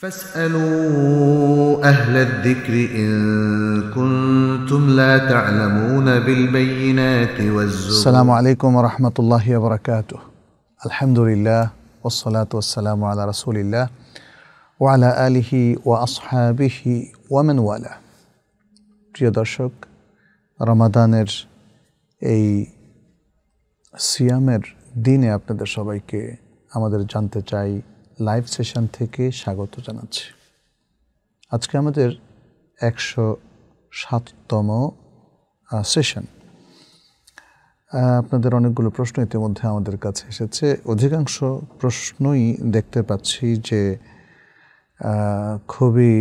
فاسألوا أهل الذكر إن كنتم لا تعلمون بالبينات والزبور السلام عليكم ورحمة الله وبركاته الحمد لله والصلاة والسلام على رسول الله وعلى آله وأصحابه ومن والاه প্রিয় দর্শক রমাদানের এই সিয়ামের দিনে আপনাদের সবাইকে আমাদের জানতে চাই লাইভ সেশন থেকে স্বাগত জানাচ্ছি আজকে আমাদের একশো সাততম সেশন আপনাদের অনেকগুলো প্রশ্ন ইতিমধ্যে আমাদের কাছে এসেছে অধিকাংশ প্রশ্নই দেখতে পাচ্ছি যে খুবই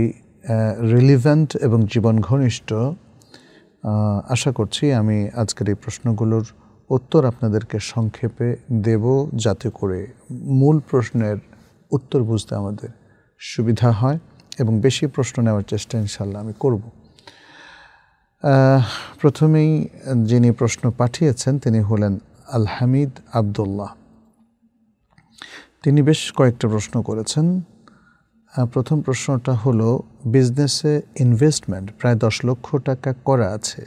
রিলিভেন্ট এবং জীবন ঘনিষ্ঠ আশা করছি আমি আজকের এই প্রশ্নগুলোর উত্তর আপনাদেরকে সংক্ষেপে দেব যাতে করে মূল প্রশ্নের উত্তর বুঝতে আমাদের সুবিধা হয় এবং বেশি প্রশ্ন নেওয়ার চেষ্টা ইনশাল্লাহ আমি করব প্রথমেই যিনি প্রশ্ন পাঠিয়েছেন তিনি হলেন আলহামিদ আবদুল্লাহ তিনি বেশ কয়েকটা প্রশ্ন করেছেন প্রথম প্রশ্নটা হলো বিজনেসে ইনভেস্টমেন্ট প্রায় দশ লক্ষ টাকা করা আছে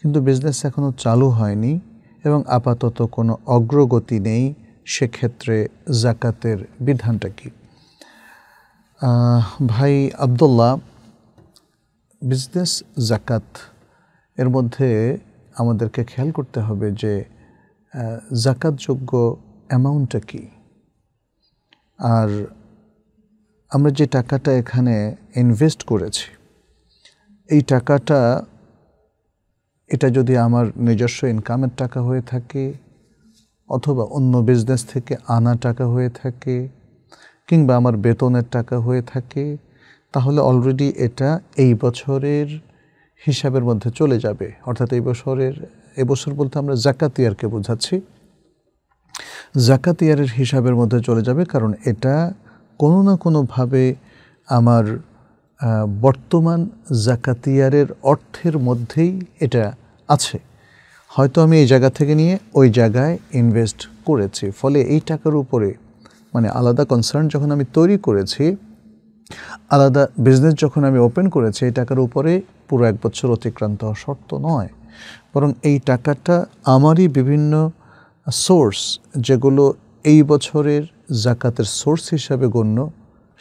কিন্তু বিজনেস এখনও চালু হয়নি এবং আপাতত কোনো অগ্রগতি নেই সেক্ষেত্রে জাকাতের বিধানটা কি ভাই আবদুল্লাহ বিজনেস জাকাত এর মধ্যে আমাদেরকে খেয়াল করতে হবে যে জাকাতযোগ্য অ্যামাউন্টটা কি আর আমরা যে টাকাটা এখানে ইনভেস্ট করেছি এই টাকাটা এটা যদি আমার নিজস্ব ইনকামের টাকা হয়ে থাকে অথবা অন্য বিজনেস থেকে আনা টাকা হয়ে থাকে কিংবা আমার বেতনের টাকা হয়ে থাকে তাহলে অলরেডি এটা এই বছরের হিসাবের মধ্যে চলে যাবে অর্থাৎ এই বছরের এবছর বলতে আমরা জাকাতিয়ারকে বোঝাচ্ছি জাকাতিয়ারের হিসাবের মধ্যে চলে যাবে কারণ এটা কোনো না কোনোভাবে আমার বর্তমান জাকাতিয়ারের অর্থের মধ্যেই এটা আছে হয়তো আমি এই জায়গা থেকে নিয়ে ওই জায়গায় ইনভেস্ট করেছি ফলে এই টাকার উপরে মানে আলাদা কনসার্ন যখন আমি তৈরি করেছি আলাদা বিজনেস যখন আমি ওপেন করেছি এই টাকার উপরে পুরো এক বছর অতিক্রান্ত হওয়া শর্ত নয় বরং এই টাকাটা আমারই বিভিন্ন সোর্স যেগুলো এই বছরের জাকাতের সোর্স হিসাবে গণ্য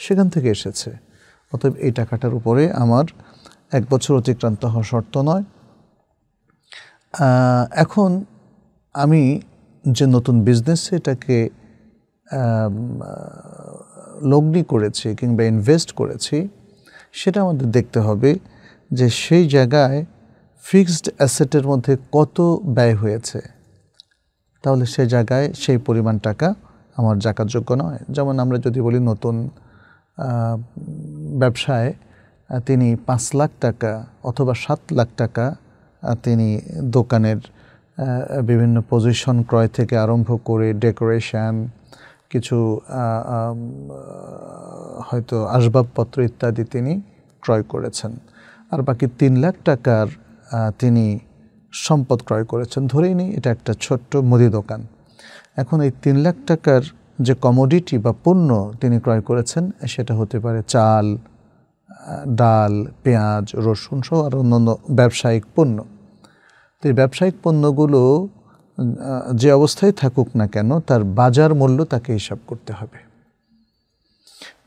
সেখান থেকে এসেছে অতএব এই টাকাটার উপরে আমার এক বছর অতিক্রান্ত হওয়া শর্ত নয় এখন আমি যে নতুন বিজনেস এটাকে লগ্নি করেছি কিংবা ইনভেস্ট করেছি সেটা আমাদের দেখতে হবে যে সেই জায়গায় ফিক্সড অ্যাসেটের মধ্যে কত ব্যয় হয়েছে তাহলে সে জায়গায় সেই পরিমাণ টাকা আমার জাকাতযোগ্য নয় যেমন আমরা যদি বলি নতুন ব্যবসায় তিনি পাঁচ লাখ টাকা অথবা সাত লাখ টাকা তিনি দোকানের বিভিন্ন পজিশন ক্রয় থেকে আরম্ভ করে ডেকোরেশন কিছু হয়তো আসবাবপত্র ইত্যাদি তিনি ক্রয় করেছেন আর বাকি তিন লাখ টাকার তিনি সম্পদ ক্রয় করেছেন ধরেই নিই এটা একটা ছোট্ট মুদি দোকান এখন এই তিন লাখ টাকার যে কমোডিটি বা পণ্য তিনি ক্রয় করেছেন সেটা হতে পারে চাল ডাল পেঁয়াজ রসুন সহ আর অন্যান্য ব্যবসায়িক পণ্য তো এই ব্যবসায়িক পণ্যগুলো যে অবস্থায় থাকুক না কেন তার বাজার মূল্য তাকে হিসাব করতে হবে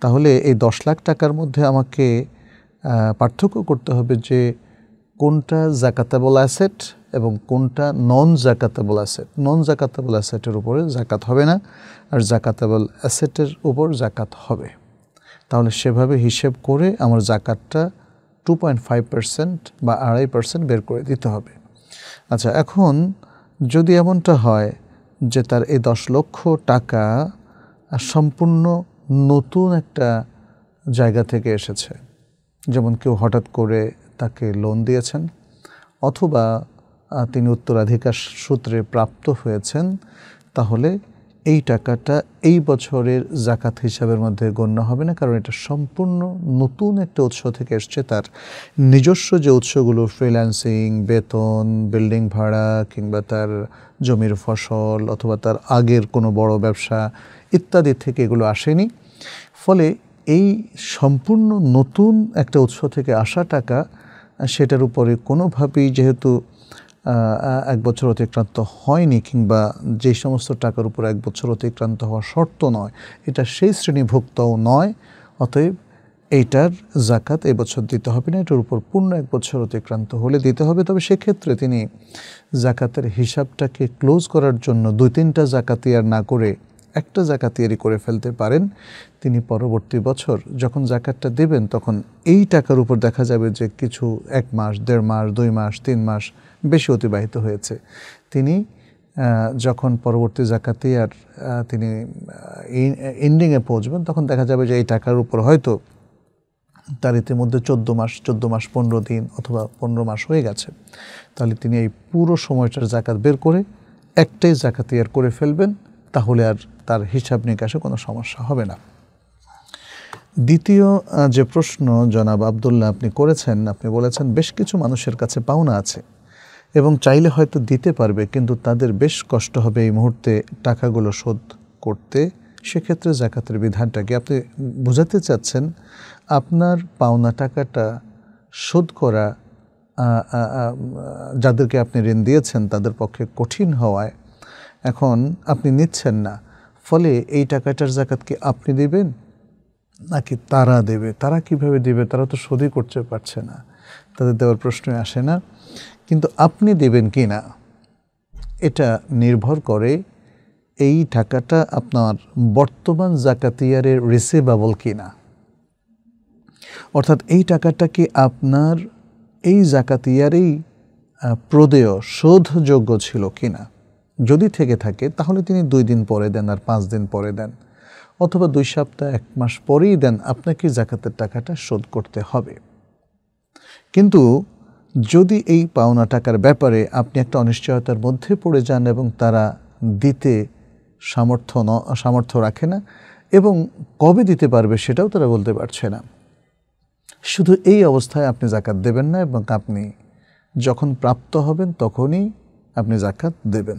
তাহলে এই দশ লাখ টাকার মধ্যে আমাকে পার্থক্য করতে হবে যে কোনটা জাকাতাবল অ্যাসেট এবং কোনটা নন জাকাতাবল অ্যাসেট নন জাকাতাবল অ্যাসেটের উপরে জাকাত হবে না আর জাকাতাবল অ্যাসেটের উপর জাকাত হবে তাহলে সেভাবে হিসেব করে আমার জাকাতটা টু পয়েন্ট ফাইভ পার্সেন্ট বা আড়াই পার্সেন্ট বের করে দিতে হবে আচ্ছা এখন যদি এমনটা হয় যে তার এই দশ লক্ষ টাকা সম্পূর্ণ নতুন একটা জায়গা থেকে এসেছে যেমন কেউ হঠাৎ করে তাকে লোন দিয়েছেন অথবা তিনি উত্তরাধিকার সূত্রে প্রাপ্ত হয়েছেন তাহলে এই টাকাটা এই বছরের জাকাত হিসাবের মধ্যে গণ্য হবে না কারণ এটা সম্পূর্ণ নতুন একটা উৎস থেকে এসছে তার নিজস্ব যে উৎসগুলো ফ্রিল্যান্সিং বেতন বিল্ডিং ভাড়া কিংবা তার জমির ফসল অথবা তার আগের কোনো বড় ব্যবসা ইত্যাদি থেকে এগুলো আসেনি ফলে এই সম্পূর্ণ নতুন একটা উৎস থেকে আসা টাকা সেটার উপরে কোনোভাবেই যেহেতু এক বছর অতিক্রান্ত হয়নি কিংবা যে সমস্ত টাকার উপর এক বছর অতিক্রান্ত হওয়া শর্ত নয় এটা সেই শ্রেণীভুক্তও নয় অতএব এইটার জাকাত এবছর দিতে হবে না এটার উপর পূর্ণ এক বছর অতিক্রান্ত হলে দিতে হবে তবে সেক্ষেত্রে তিনি জাকাতের হিসাবটাকে ক্লোজ করার জন্য দুই তিনটা জাকাতিয়ার না করে একটা জাকা তৈরি করে ফেলতে পারেন তিনি পরবর্তী বছর যখন জাকাতটা দেবেন তখন এই টাকার উপর দেখা যাবে যে কিছু এক মাস দেড় মাস দুই মাস তিন মাস বেশি অতিবাহিত হয়েছে তিনি যখন পরবর্তী জাকাতে আর তিনি এন্ডিংয়ে পৌঁছবেন তখন দেখা যাবে যে এই টাকার উপর হয়তো তার ইতিমধ্যে চোদ্দ মাস চোদ্দ মাস পনেরো দিন অথবা পনেরো মাস হয়ে গেছে তাহলে তিনি এই পুরো সময়টার জাকাত বের করে একটাই জাকাতিয়ার করে ফেলবেন তাহলে আর তার হিসাব নিকাশে কোনো সমস্যা হবে না দ্বিতীয় যে প্রশ্ন জনাব আবদুল্লাহ আপনি করেছেন আপনি বলেছেন বেশ কিছু মানুষের কাছে পাওনা আছে এবং চাইলে হয়তো দিতে পারবে কিন্তু তাদের বেশ কষ্ট হবে এই মুহূর্তে টাকাগুলো শোধ করতে সেক্ষেত্রে জাকাতের বিধানটাকে আপনি বোঝাতে চাচ্ছেন আপনার পাওনা টাকাটা শোধ করা যাদেরকে আপনি ঋণ দিয়েছেন তাদের পক্ষে কঠিন হওয়ায় এখন আপনি নিচ্ছেন না ফলে এই টাকাটার জাকাত কি আপনি দেবেন নাকি তারা দেবে তারা কিভাবে দেবে তারা তো সদি করতে পারছে না তাদের দেওয়ার প্রশ্ন আসে না কিন্তু আপনি দেবেন কি না এটা নির্ভর করে এই টাকাটা আপনার বর্তমান জাকাতিয়ারের রিসেভেবল কি না অর্থাৎ এই টাকাটা কি আপনার এই জাকাতিয়ারেই প্রদেয় শোধযোগ্য ছিল কিনা যদি থেকে থাকে তাহলে তিনি দুই দিন পরে দেন আর পাঁচ দিন পরে দেন অথবা দুই সপ্তাহ এক মাস পরেই দেন আপনাকে জাকাতের টাকাটা শোধ করতে হবে কিন্তু যদি এই পাওনা টাকার ব্যাপারে আপনি একটা অনিশ্চয়তার মধ্যে পড়ে যান এবং তারা দিতে সামর্থ্য ন সামর্থ্য রাখে না এবং কবে দিতে পারবে সেটাও তারা বলতে পারছে না শুধু এই অবস্থায় আপনি জাকাত দেবেন না এবং আপনি যখন প্রাপ্ত হবেন তখনই আপনি জাকাত দেবেন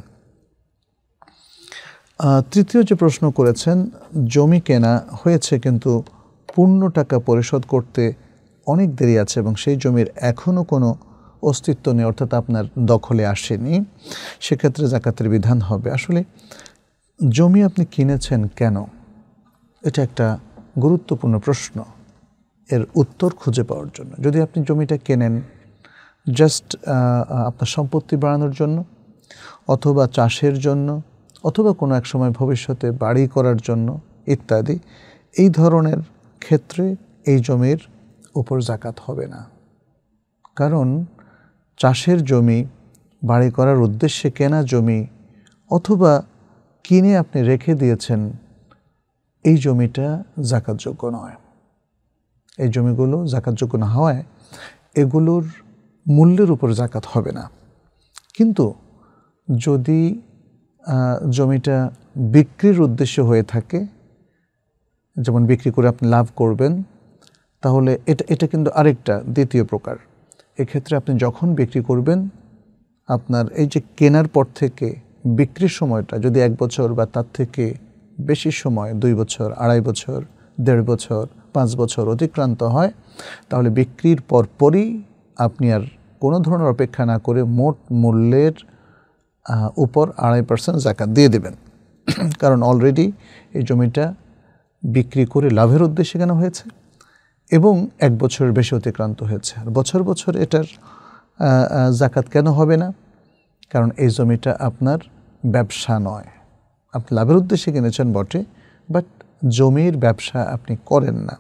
তৃতীয় যে প্রশ্ন করেছেন জমি কেনা হয়েছে কিন্তু পূর্ণ টাকা পরিশোধ করতে অনেক দেরি আছে এবং সেই জমির এখনও কোনো অস্তিত্ব নেই অর্থাৎ আপনার দখলে আসেনি সেক্ষেত্রে জাকাতের বিধান হবে আসলে জমি আপনি কিনেছেন কেন এটা একটা গুরুত্বপূর্ণ প্রশ্ন এর উত্তর খুঁজে পাওয়ার জন্য যদি আপনি জমিটা কেনেন জাস্ট আপনার সম্পত্তি বাড়ানোর জন্য অথবা চাষের জন্য অথবা কোনো এক সময় ভবিষ্যতে বাড়ি করার জন্য ইত্যাদি এই ধরনের ক্ষেত্রে এই জমির উপর জাকাত হবে না কারণ চাষের জমি বাড়ি করার উদ্দেশ্যে কেনা জমি অথবা কিনে আপনি রেখে দিয়েছেন এই জমিটা জাকাতযোগ্য নয় এই জমিগুলো জাকাতযোগ্য না হওয়ায় এগুলোর মূল্যের উপর জাকাত হবে না কিন্তু যদি জমিটা বিক্রির উদ্দেশ্য হয়ে থাকে যেমন বিক্রি করে আপনি লাভ করবেন তাহলে এটা এটা কিন্তু আরেকটা দ্বিতীয় প্রকার এক্ষেত্রে আপনি যখন বিক্রি করবেন আপনার এই যে কেনার পর থেকে বিক্রির সময়টা যদি এক বছর বা তার থেকে বেশি সময় দুই বছর আড়াই বছর দেড় বছর পাঁচ বছর অতিক্রান্ত হয় তাহলে বিক্রির পরপরই আপনি আর কোনো ধরনের অপেক্ষা না করে মোট মূল্যের উপর আড়াই পার্সেন্ট জাকাত দিয়ে দেবেন কারণ অলরেডি এই জমিটা বিক্রি করে লাভের উদ্দেশ্যে কেন হয়েছে এবং এক বছরের বেশি অতিক্রান্ত হয়েছে আর বছর বছর এটার জাকাত কেন হবে না কারণ এই জমিটা আপনার ব্যবসা নয় আপনি লাভের উদ্দেশ্যে কিনেছেন বটে বাট জমির ব্যবসা আপনি করেন না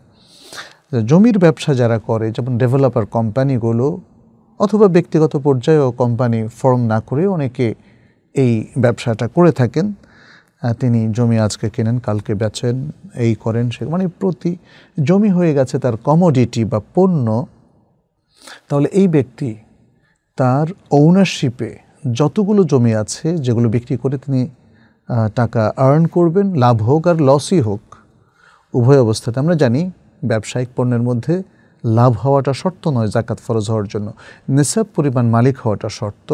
জমির ব্যবসা যারা করে যেমন ডেভেলপার কোম্পানিগুলো অথবা ব্যক্তিগত পর্যায়েও কোম্পানি ফর্ম না করে অনেকে এই ব্যবসাটা করে থাকেন তিনি জমি আজকে কেনেন কালকে বেচেন এই করেন সে মানে প্রতি জমি হয়ে গেছে তার কমোডিটি বা পণ্য তাহলে এই ব্যক্তি তার ওনারশিপে যতগুলো জমি আছে যেগুলো বিক্রি করে তিনি টাকা আর্ন করবেন লাভ হোক আর লসই হোক উভয় অবস্থাতে আমরা জানি ব্যবসায়িক পণ্যের মধ্যে লাভ হওয়াটা শর্ত নয় জাকাত ফরজ হওয়ার জন্য নিসাব পরিমাণ মালিক হওয়াটা শর্ত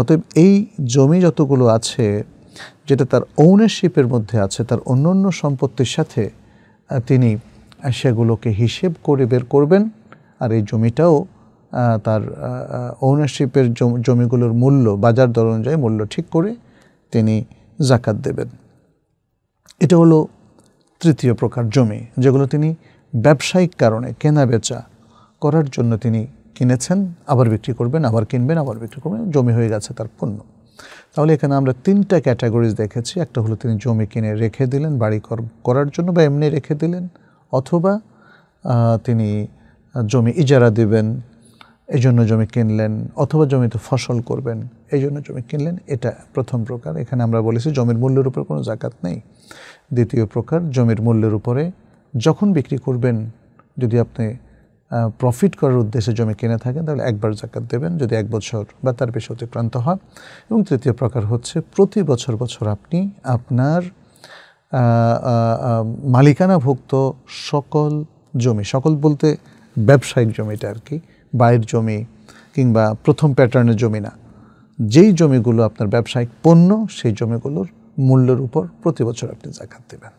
অতএব এই জমি যতগুলো আছে যেটা তার ওনারশিপের মধ্যে আছে তার অন্য অন্য সম্পত্তির সাথে তিনি সেগুলোকে হিসেব করে বের করবেন আর এই জমিটাও তার ওনারশিপের জমিগুলোর মূল্য বাজার দর অনুযায়ী মূল্য ঠিক করে তিনি জাকাত দেবেন এটা হলো তৃতীয় প্রকার জমি যেগুলো তিনি ব্যবসায়িক কারণে কেনা বেচা করার জন্য তিনি কিনেছেন আবার বিক্রি করবেন আবার কিনবেন আবার বিক্রি করবেন জমি হয়ে গেছে তার পণ্য তাহলে এখানে আমরা তিনটা ক্যাটাগরিজ দেখেছি একটা হলো তিনি জমি কিনে রেখে দিলেন বাড়ি করার জন্য বা এমনি রেখে দিলেন অথবা তিনি জমি ইজারা দিবেন এই জন্য জমি কিনলেন অথবা জমিতে ফসল করবেন এই জন্য জমি কিনলেন এটা প্রথম প্রকার এখানে আমরা বলেছি জমির মূল্যের উপর কোনো জাকাত নেই দ্বিতীয় প্রকার জমির মূল্যের উপরে যখন বিক্রি করবেন যদি আপনি প্রফিট করার উদ্দেশ্যে জমি কিনে থাকেন তাহলে একবার জাকাত দেবেন যদি এক বছর বা তার বেশি অতিক্রান্ত হয় এবং তৃতীয় প্রকার হচ্ছে প্রতি বছর বছর আপনি আপনার মালিকানাভুক্ত সকল জমি সকল বলতে ব্যবসায়িক জমিটা আর কি বাইর জমি কিংবা প্রথম প্যাটার্নের জমি না যেই জমিগুলো আপনার ব্যবসায়িক পণ্য সেই জমিগুলোর মূল্যের উপর প্রতি বছর আপনি জাকাত দেবেন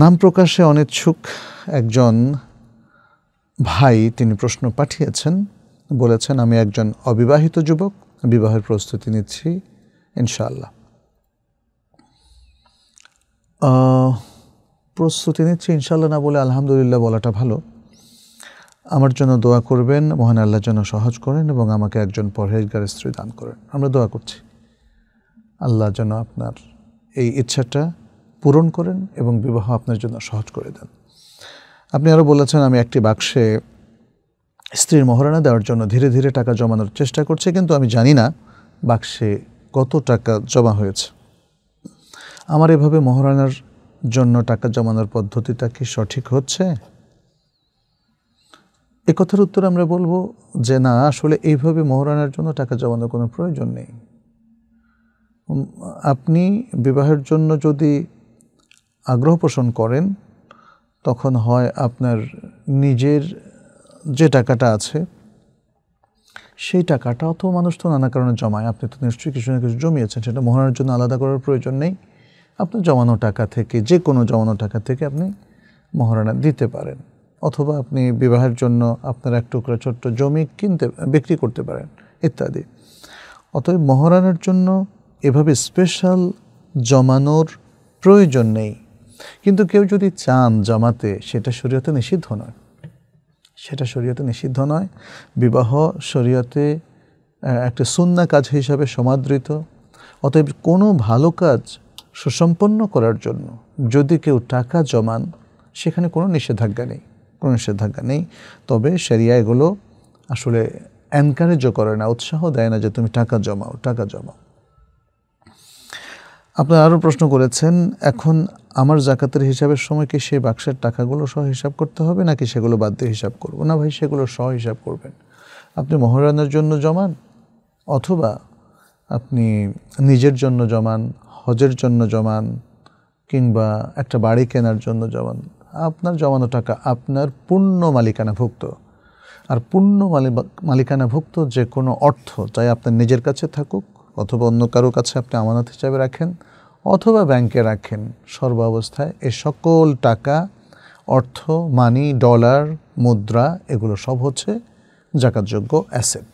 নাম প্রকাশে অনিচ্ছুক একজন ভাই তিনি প্রশ্ন পাঠিয়েছেন বলেছেন আমি একজন অবিবাহিত যুবক বিবাহের প্রস্তুতি নিচ্ছি ইনশাআল্লাহ প্রস্তুতি নিচ্ছি ইনশাল্লাহ না বলে আলহামদুলিল্লাহ বলাটা ভালো আমার জন্য দোয়া করবেন মহান আল্লাহ যেন সহজ করেন এবং আমাকে একজন পরহেজগার স্ত্রী দান করেন আমরা দোয়া করছি আল্লাহ যেন আপনার এই ইচ্ছাটা পূরণ করেন এবং বিবাহ আপনার জন্য সহজ করে দেন আপনি আরও বলেছেন আমি একটি বাক্সে স্ত্রীর মহারণা দেওয়ার জন্য ধীরে ধীরে টাকা জমানোর চেষ্টা করছে কিন্তু আমি জানি না বাক্সে কত টাকা জমা হয়েছে আমার এভাবে মহারণার জন্য টাকা জমানোর পদ্ধতিটা কি সঠিক হচ্ছে এ কথার উত্তর আমরা বলবো যে না আসলে এইভাবে মহারণার জন্য টাকা জমানোর কোনো প্রয়োজন নেই আপনি বিবাহের জন্য যদি আগ্রহ পোষণ করেন তখন হয় আপনার নিজের যে টাকাটা আছে সেই টাকাটা তো মানুষ তো নানা কারণে জমায় আপনি তো নিশ্চয়ই কিছু না কিছু জমিয়েছেন সেটা মহানার জন্য আলাদা করার প্রয়োজন নেই আপনার জমানো টাকা থেকে যে কোনো জমানো টাকা থেকে আপনি মহারানা দিতে পারেন অথবা আপনি বিবাহের জন্য আপনার এক টুকরা ছোট্ট জমি কিনতে বিক্রি করতে পারেন ইত্যাদি অতএব মহারানার জন্য এভাবে স্পেশাল জমানোর প্রয়োজন নেই কিন্তু কেউ যদি চান জমাতে সেটা শরীয়তে নিষিদ্ধ নয় সেটা শরীয়তে নিষিদ্ধ নয় বিবাহ শরীয়তে একটা সুন্না কাজ হিসাবে সমাদৃত অতএব কোনো ভালো কাজ সুসম্পন্ন করার জন্য যদি কেউ টাকা জমান সেখানে কোনো নিষেধাজ্ঞা নেই কোনো নিষেধাজ্ঞা নেই তবে সেরিয়া এগুলো আসলে এনকারেজও করে না উৎসাহ দেয় না যে তুমি টাকা জমাও টাকা জমাও আপনার আরও প্রশ্ন করেছেন এখন আমার জাকাতের হিসাবের সময় কি সেই বাক্সের টাকাগুলো সহ হিসাব করতে হবে নাকি সেগুলো বাদ দিয়ে হিসাব করবো না ভাই সেগুলো সহ হিসাব করবেন আপনি মহরানের জন্য জমান অথবা আপনি নিজের জন্য জমান হজের জন্য জমান কিংবা একটা বাড়ি কেনার জন্য জমান আপনার জমানো টাকা আপনার পূর্ণ মালিকানাভুক্ত আর পূর্ণ মালিকানাভুক্ত যে কোনো অর্থ চাই আপনার নিজের কাছে থাকুক অথবা অন্য কারো কাছে আপনি আমানত হিসাবে রাখেন অথবা ব্যাংকে রাখেন সর্বাবস্থায় এ সকল টাকা অর্থ মানি ডলার মুদ্রা এগুলো সব হচ্ছে জাকাতযোগ্য অ্যাসেট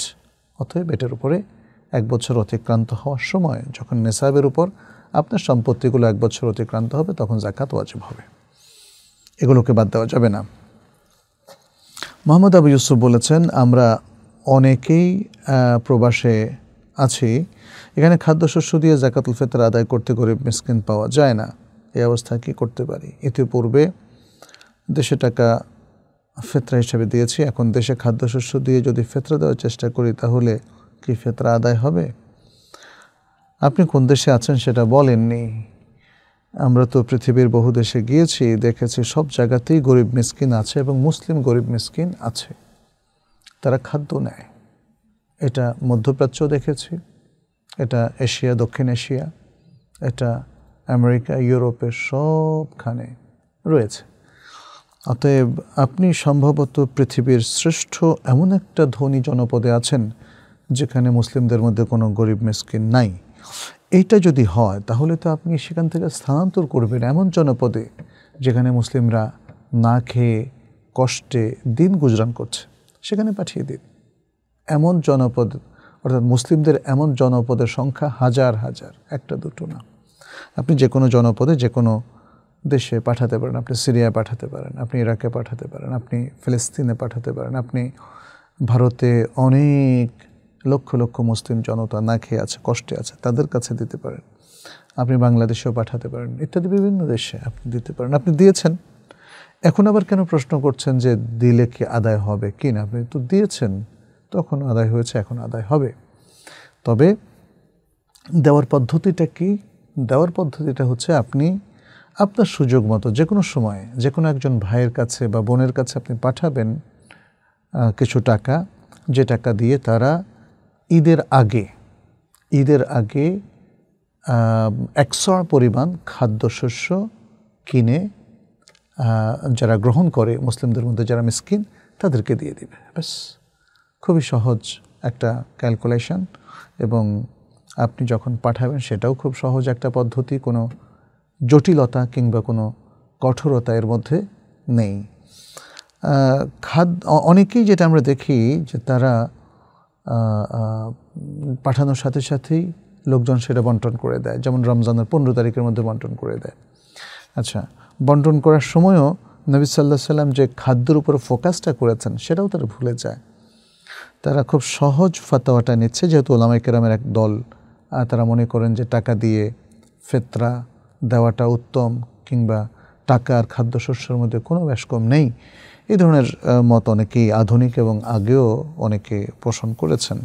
অতএব বেটের উপরে এক বছর অতিক্রান্ত হওয়ার সময় যখন নেশাবের উপর আপনার সম্পত্তিগুলো এক বছর অতিক্রান্ত হবে তখন জাকাত ওয়াজিব হবে এগুলোকে বাদ দেওয়া যাবে না মোহাম্মদ আবু ইউসুফ বলেছেন আমরা অনেকেই প্রবাসে আছি এখানে খাদ্যশস্য দিয়ে জাকাতুল ফেতর আদায় করতে গরিব মিসকিন পাওয়া যায় না এই অবস্থা কী করতে পারি ইতিপূর্বে দেশে টাকা ফেতরা হিসাবে দিয়েছি এখন দেশে খাদ্যশস্য দিয়ে যদি ফেতরা দেওয়ার চেষ্টা করি তাহলে কি ফেতরা আদায় হবে আপনি কোন দেশে আছেন সেটা বলেননি আমরা তো পৃথিবীর বহু দেশে গিয়েছি দেখেছি সব জায়গাতেই গরিব মিসকিন আছে এবং মুসলিম গরিব মিসকিন আছে তারা খাদ্য নেয় এটা মধ্যপ্রাচ্য দেখেছি এটা এশিয়া দক্ষিণ এশিয়া এটা আমেরিকা ইউরোপের সবখানে রয়েছে অতএব আপনি সম্ভবত পৃথিবীর শ্রেষ্ঠ এমন একটা ধনী জনপদে আছেন যেখানে মুসলিমদের মধ্যে কোনো গরিব মেসকিন নাই এইটা যদি হয় তাহলে তো আপনি সেখান থেকে স্থানান্তর করবেন এমন জনপদে যেখানে মুসলিমরা না খেয়ে কষ্টে দিন গুজরান করছে সেখানে পাঠিয়ে দিন এমন জনপদ অর্থাৎ মুসলিমদের এমন জনপদের সংখ্যা হাজার হাজার একটা দুটো না আপনি যে কোনো জনপদে যে কোনো দেশে পাঠাতে পারেন আপনি সিরিয়ায় পাঠাতে পারেন আপনি ইরাকে পাঠাতে পারেন আপনি ফিলিস্তিনে পাঠাতে পারেন আপনি ভারতে অনেক লক্ষ লক্ষ মুসলিম জনতা না খেয়ে আছে কষ্টে আছে তাদের কাছে দিতে পারেন আপনি বাংলাদেশেও পাঠাতে পারেন ইত্যাদি বিভিন্ন দেশে আপনি দিতে পারেন আপনি দিয়েছেন এখন আবার কেন প্রশ্ন করছেন যে দিলে কি আদায় হবে কি না আপনি তো দিয়েছেন তখন আদায় হয়েছে এখন আদায় হবে তবে দেওয়ার পদ্ধতিটা কি দেওয়ার পদ্ধতিটা হচ্ছে আপনি আপনার সুযোগ মতো যে কোনো সময়ে যে কোনো একজন ভাইয়ের কাছে বা বোনের কাছে আপনি পাঠাবেন কিছু টাকা যে টাকা দিয়ে তারা ঈদের আগে ঈদের আগে একশো পরিমাণ খাদ্যশস্য কিনে যারা গ্রহণ করে মুসলিমদের মধ্যে যারা মিসকিন তাদেরকে দিয়ে দেবে ব্যাস খুবই সহজ একটা ক্যালকুলেশন এবং আপনি যখন পাঠাবেন সেটাও খুব সহজ একটা পদ্ধতি কোনো জটিলতা কিংবা কোনো কঠোরতা এর মধ্যে নেই খাদ্য অনেকেই যেটা আমরা দেখি যে তারা পাঠানোর সাথে সাথেই লোকজন সেটা বন্টন করে দেয় যেমন রমজানের পনেরো তারিখের মধ্যে বন্টন করে দেয় আচ্ছা বন্টন করার সময়ও নবী সাল্লাহ সাল্লাম যে খাদ্যের উপর ফোকাসটা করেছেন সেটাও তারা ভুলে যায় তারা খুব সহজ ফাতাওয়াটা নিচ্ছে যেহেতু ওলামা কেরামের এক দল তারা মনে করেন যে টাকা দিয়ে ফেতরা দেওয়াটা উত্তম কিংবা টাকা আর খাদ্যশস্যের মধ্যে কোনো ব্যাসকম নেই এই ধরনের মত অনেকেই আধুনিক এবং আগেও অনেকে পোষণ করেছেন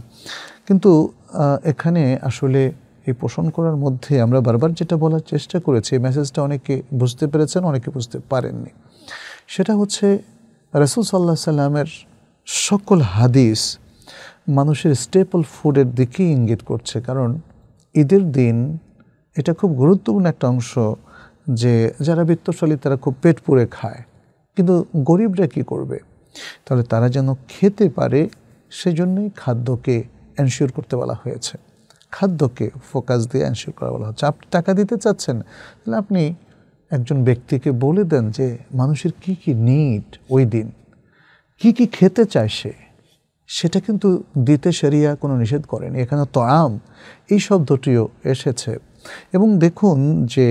কিন্তু এখানে আসলে এই পোষণ করার মধ্যে আমরা বারবার যেটা বলার চেষ্টা করেছি এই মেসেজটা অনেকে বুঝতে পেরেছেন অনেকে বুঝতে পারেননি সেটা হচ্ছে রসুল সাল্লাহ সাল্লামের সকল হাদিস মানুষের স্টেপল ফুডের দিকেই ইঙ্গিত করছে কারণ ঈদের দিন এটা খুব গুরুত্বপূর্ণ একটা অংশ যে যারা বিত্তশালী তারা খুব পেট পুড়ে খায় কিন্তু গরিবরা কি করবে তাহলে তারা যেন খেতে পারে সেজন্যই খাদ্যকে এনশিওর করতে বলা হয়েছে খাদ্যকে ফোকাস দিয়ে এনশিওর করা বলা হচ্ছে আপনি টাকা দিতে চাচ্ছেন তাহলে আপনি একজন ব্যক্তিকে বলে দেন যে মানুষের কি কি নিড ওই দিন কি কি খেতে চায় সে সেটা কিন্তু দিতে সেরিয়া কোনো নিষেধ করেনি এখানে তরাম এই শব্দটিও এসেছে এবং দেখুন যে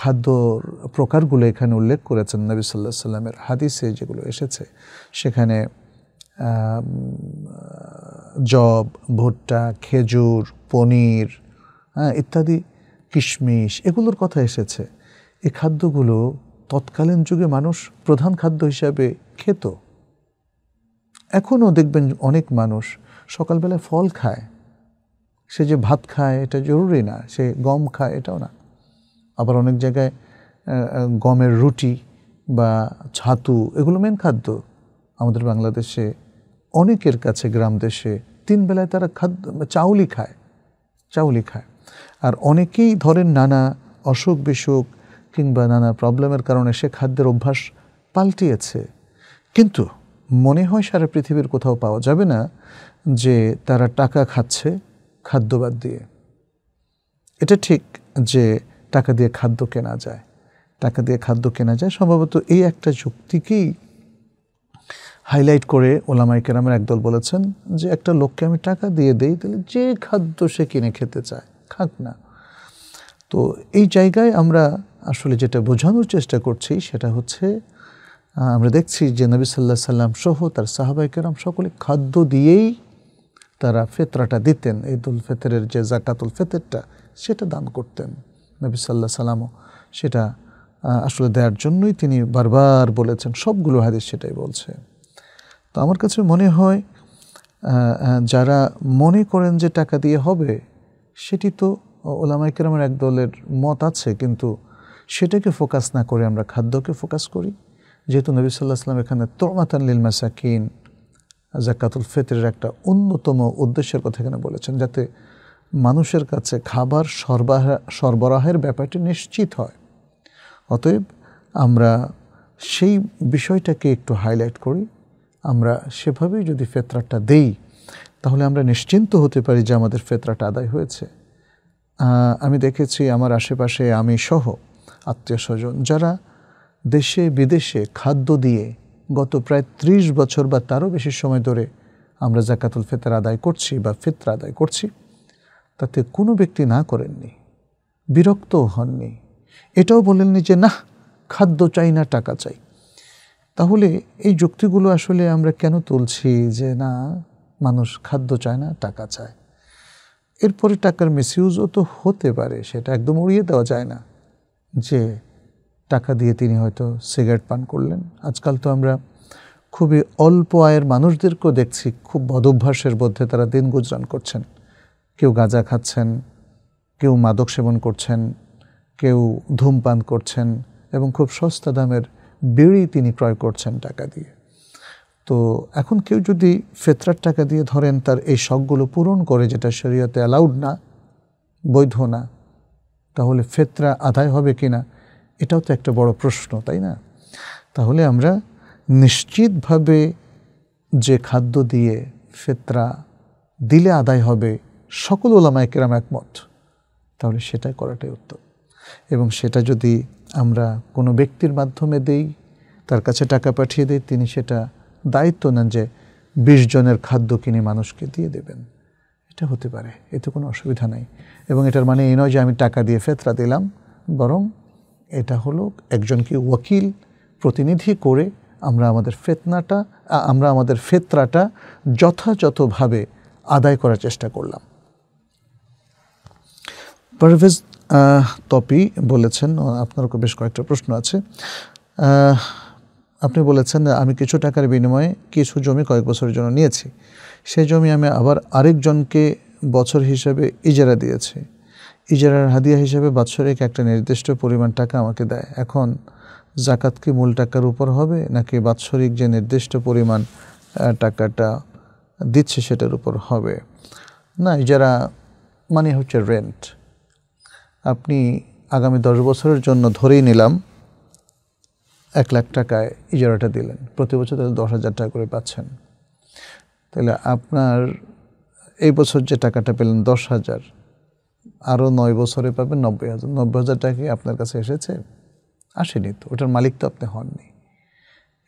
খাদ্যর প্রকারগুলো এখানে উল্লেখ করেছেন নবী সাল্লাহ সাল্লামের হাদিসে যেগুলো এসেছে সেখানে জব ভুট্টা খেজুর পনির হ্যাঁ ইত্যাদি কিশমিশ এগুলোর কথা এসেছে এই খাদ্যগুলো তৎকালীন যুগে মানুষ প্রধান খাদ্য হিসাবে খেত এখনও দেখবেন অনেক মানুষ সকালবেলা ফল খায় সে যে ভাত খায় এটা জরুরি না সে গম খায় এটাও না আবার অনেক জায়গায় গমের রুটি বা ছাতু এগুলো মেন খাদ্য আমাদের বাংলাদেশে অনেকের কাছে গ্রাম দেশে তিন বেলায় তারা খাদ্য চাউলি খায় চাউলি খায় আর অনেকেই ধরেন নানা অসুখ বিসুখ কিংবা নানা প্রবলেমের কারণে সে খাদ্যের অভ্যাস পাল্টিয়েছে কিন্তু মনে হয় সারা পৃথিবীর কোথাও পাওয়া যাবে না যে তারা টাকা খাচ্ছে খাদ্যবাদ দিয়ে এটা ঠিক যে টাকা দিয়ে খাদ্য কেনা যায় টাকা দিয়ে খাদ্য কেনা যায় সম্ভবত এই একটা যুক্তিকেই হাইলাইট করে ওলামাই কেরামের একদল বলেছেন যে একটা লোককে আমি টাকা দিয়ে দেই তাহলে যে খাদ্য সে কিনে খেতে চায় খাক না তো এই জায়গায় আমরা আসলে যেটা বোঝানোর চেষ্টা করছি সেটা হচ্ছে আমরা দেখছি যে নবী সাল্লাহ সাল্লাম সহ তার সাহাবাই কেরাম সকলে খাদ্য দিয়েই তারা ফেতরাটা দিতেন ঈদুল ফেতরের যে জাকাতুল ফেতরটা সেটা দান করতেন নবী সাল্লাহ সাল্লামও সেটা আসলে দেওয়ার জন্যই তিনি বারবার বলেছেন সবগুলো হাদিস সেটাই বলছে তো আমার কাছে মনে হয় যারা মনে করেন যে টাকা দিয়ে হবে সেটি তো ওলামাইকেরামের এক দলের মত আছে কিন্তু সেটাকে ফোকাস না করে আমরা খাদ্যকে ফোকাস করি যেহেতু নবী সাল্লাহ সাল্লাম এখানে তোমাতান লিল মাসাকিন জাকাতুল ফিতরের একটা অন্যতম উদ্দেশ্যের কথা এখানে বলেছেন যাতে মানুষের কাছে খাবার সরবরাহ সরবরাহের ব্যাপারটি নিশ্চিত হয় অতএব আমরা সেই বিষয়টাকে একটু হাইলাইট করি আমরা সেভাবেই যদি ফেতরাটা দেই তাহলে আমরা নিশ্চিন্ত হতে পারি যে আমাদের ফেতরাটা আদায় হয়েছে আমি দেখেছি আমার আশেপাশে আমি সহ আত্মীয় স্বজন যারা দেশে বিদেশে খাদ্য দিয়ে গত প্রায় ত্রিশ বছর বা তারও বেশি সময় ধরে আমরা জাকাতুল ফেতর আদায় করছি বা ফেতরা আদায় করছি তাতে কোনো ব্যক্তি না করেননি বিরক্তও হননি এটাও বলেননি যে না খাদ্য চাই না টাকা চাই তাহলে এই যুক্তিগুলো আসলে আমরা কেন তুলছি যে না মানুষ খাদ্য চায় না টাকা চায় এরপরে টাকার মিসইউজও তো হতে পারে সেটা একদম উড়িয়ে দেওয়া যায় না যে টাকা দিয়ে তিনি হয়তো সিগারেট পান করলেন আজকাল তো আমরা খুবই অল্প আয়ের মানুষদেরকেও দেখছি খুব বদভ্যাসের মধ্যে তারা দিন গুজরান করছেন কেউ গাঁজা খাচ্ছেন কেউ মাদক সেবন করছেন কেউ ধূমপান করছেন এবং খুব সস্তা দামের বিড়ি তিনি ক্রয় করছেন টাকা দিয়ে তো এখন কেউ যদি ফেতরার টাকা দিয়ে ধরেন তার এই শখগুলো পূরণ করে যেটা শরীয়তে অ্যালাউড না বৈধ না তাহলে ফেতরা আদায় হবে কি না এটাও তো একটা বড় প্রশ্ন তাই না তাহলে আমরা নিশ্চিতভাবে যে খাদ্য দিয়ে ফেতরা দিলে আদায় হবে সকল ওলামায় কেরাম একমত তাহলে সেটাই করাটাই উত্তম এবং সেটা যদি আমরা কোনো ব্যক্তির মাধ্যমে দেই তার কাছে টাকা পাঠিয়ে দিই তিনি সেটা দায়িত্ব নেন যে বিশ জনের খাদ্য কিনে মানুষকে দিয়ে দেবেন এটা হতে পারে এতে কোনো অসুবিধা নাই এবং এটার মানে এই নয় যে আমি টাকা দিয়ে ফেতরা দিলাম বরং এটা হলো একজনকে ওয়াকিল প্রতিনিধি করে আমরা আমাদের ফেতনাটা আমরা আমাদের ফেতরাটা যথাযথভাবে আদায় করার চেষ্টা করলাম পারভেজ তপি বলেছেন আপনার বেশ কয়েকটা প্রশ্ন আছে আপনি বলেছেন আমি কিছু টাকার বিনিময়ে কিছু জমি কয়েক বছরের জন্য নিয়েছি সেই জমি আমি আবার আরেকজনকে বছর হিসাবে ইজারা দিয়েছি ইজারার হাদিয়া হিসেবে বাৎসরিক একটা নির্দিষ্ট পরিমাণ টাকা আমাকে দেয় এখন জাকাত কি মূল টাকার উপর হবে নাকি বাৎসরিক যে নির্দিষ্ট পরিমাণ টাকাটা দিচ্ছে সেটার উপর হবে না ইজারা মানে হচ্ছে রেন্ট আপনি আগামী দশ বছরের জন্য ধরেই নিলাম এক লাখ টাকায় ইজারাটা দিলেন প্রতি বছর তাহলে দশ হাজার টাকা করে পাচ্ছেন তাহলে আপনার এই বছর যে টাকাটা পেলেন দশ হাজার আরও নয় বছরে পাবেন নব্বই হাজার নব্বই হাজার টাকা কি আপনার কাছে এসেছে আসেনি তো ওটার মালিক তো আপনি হননি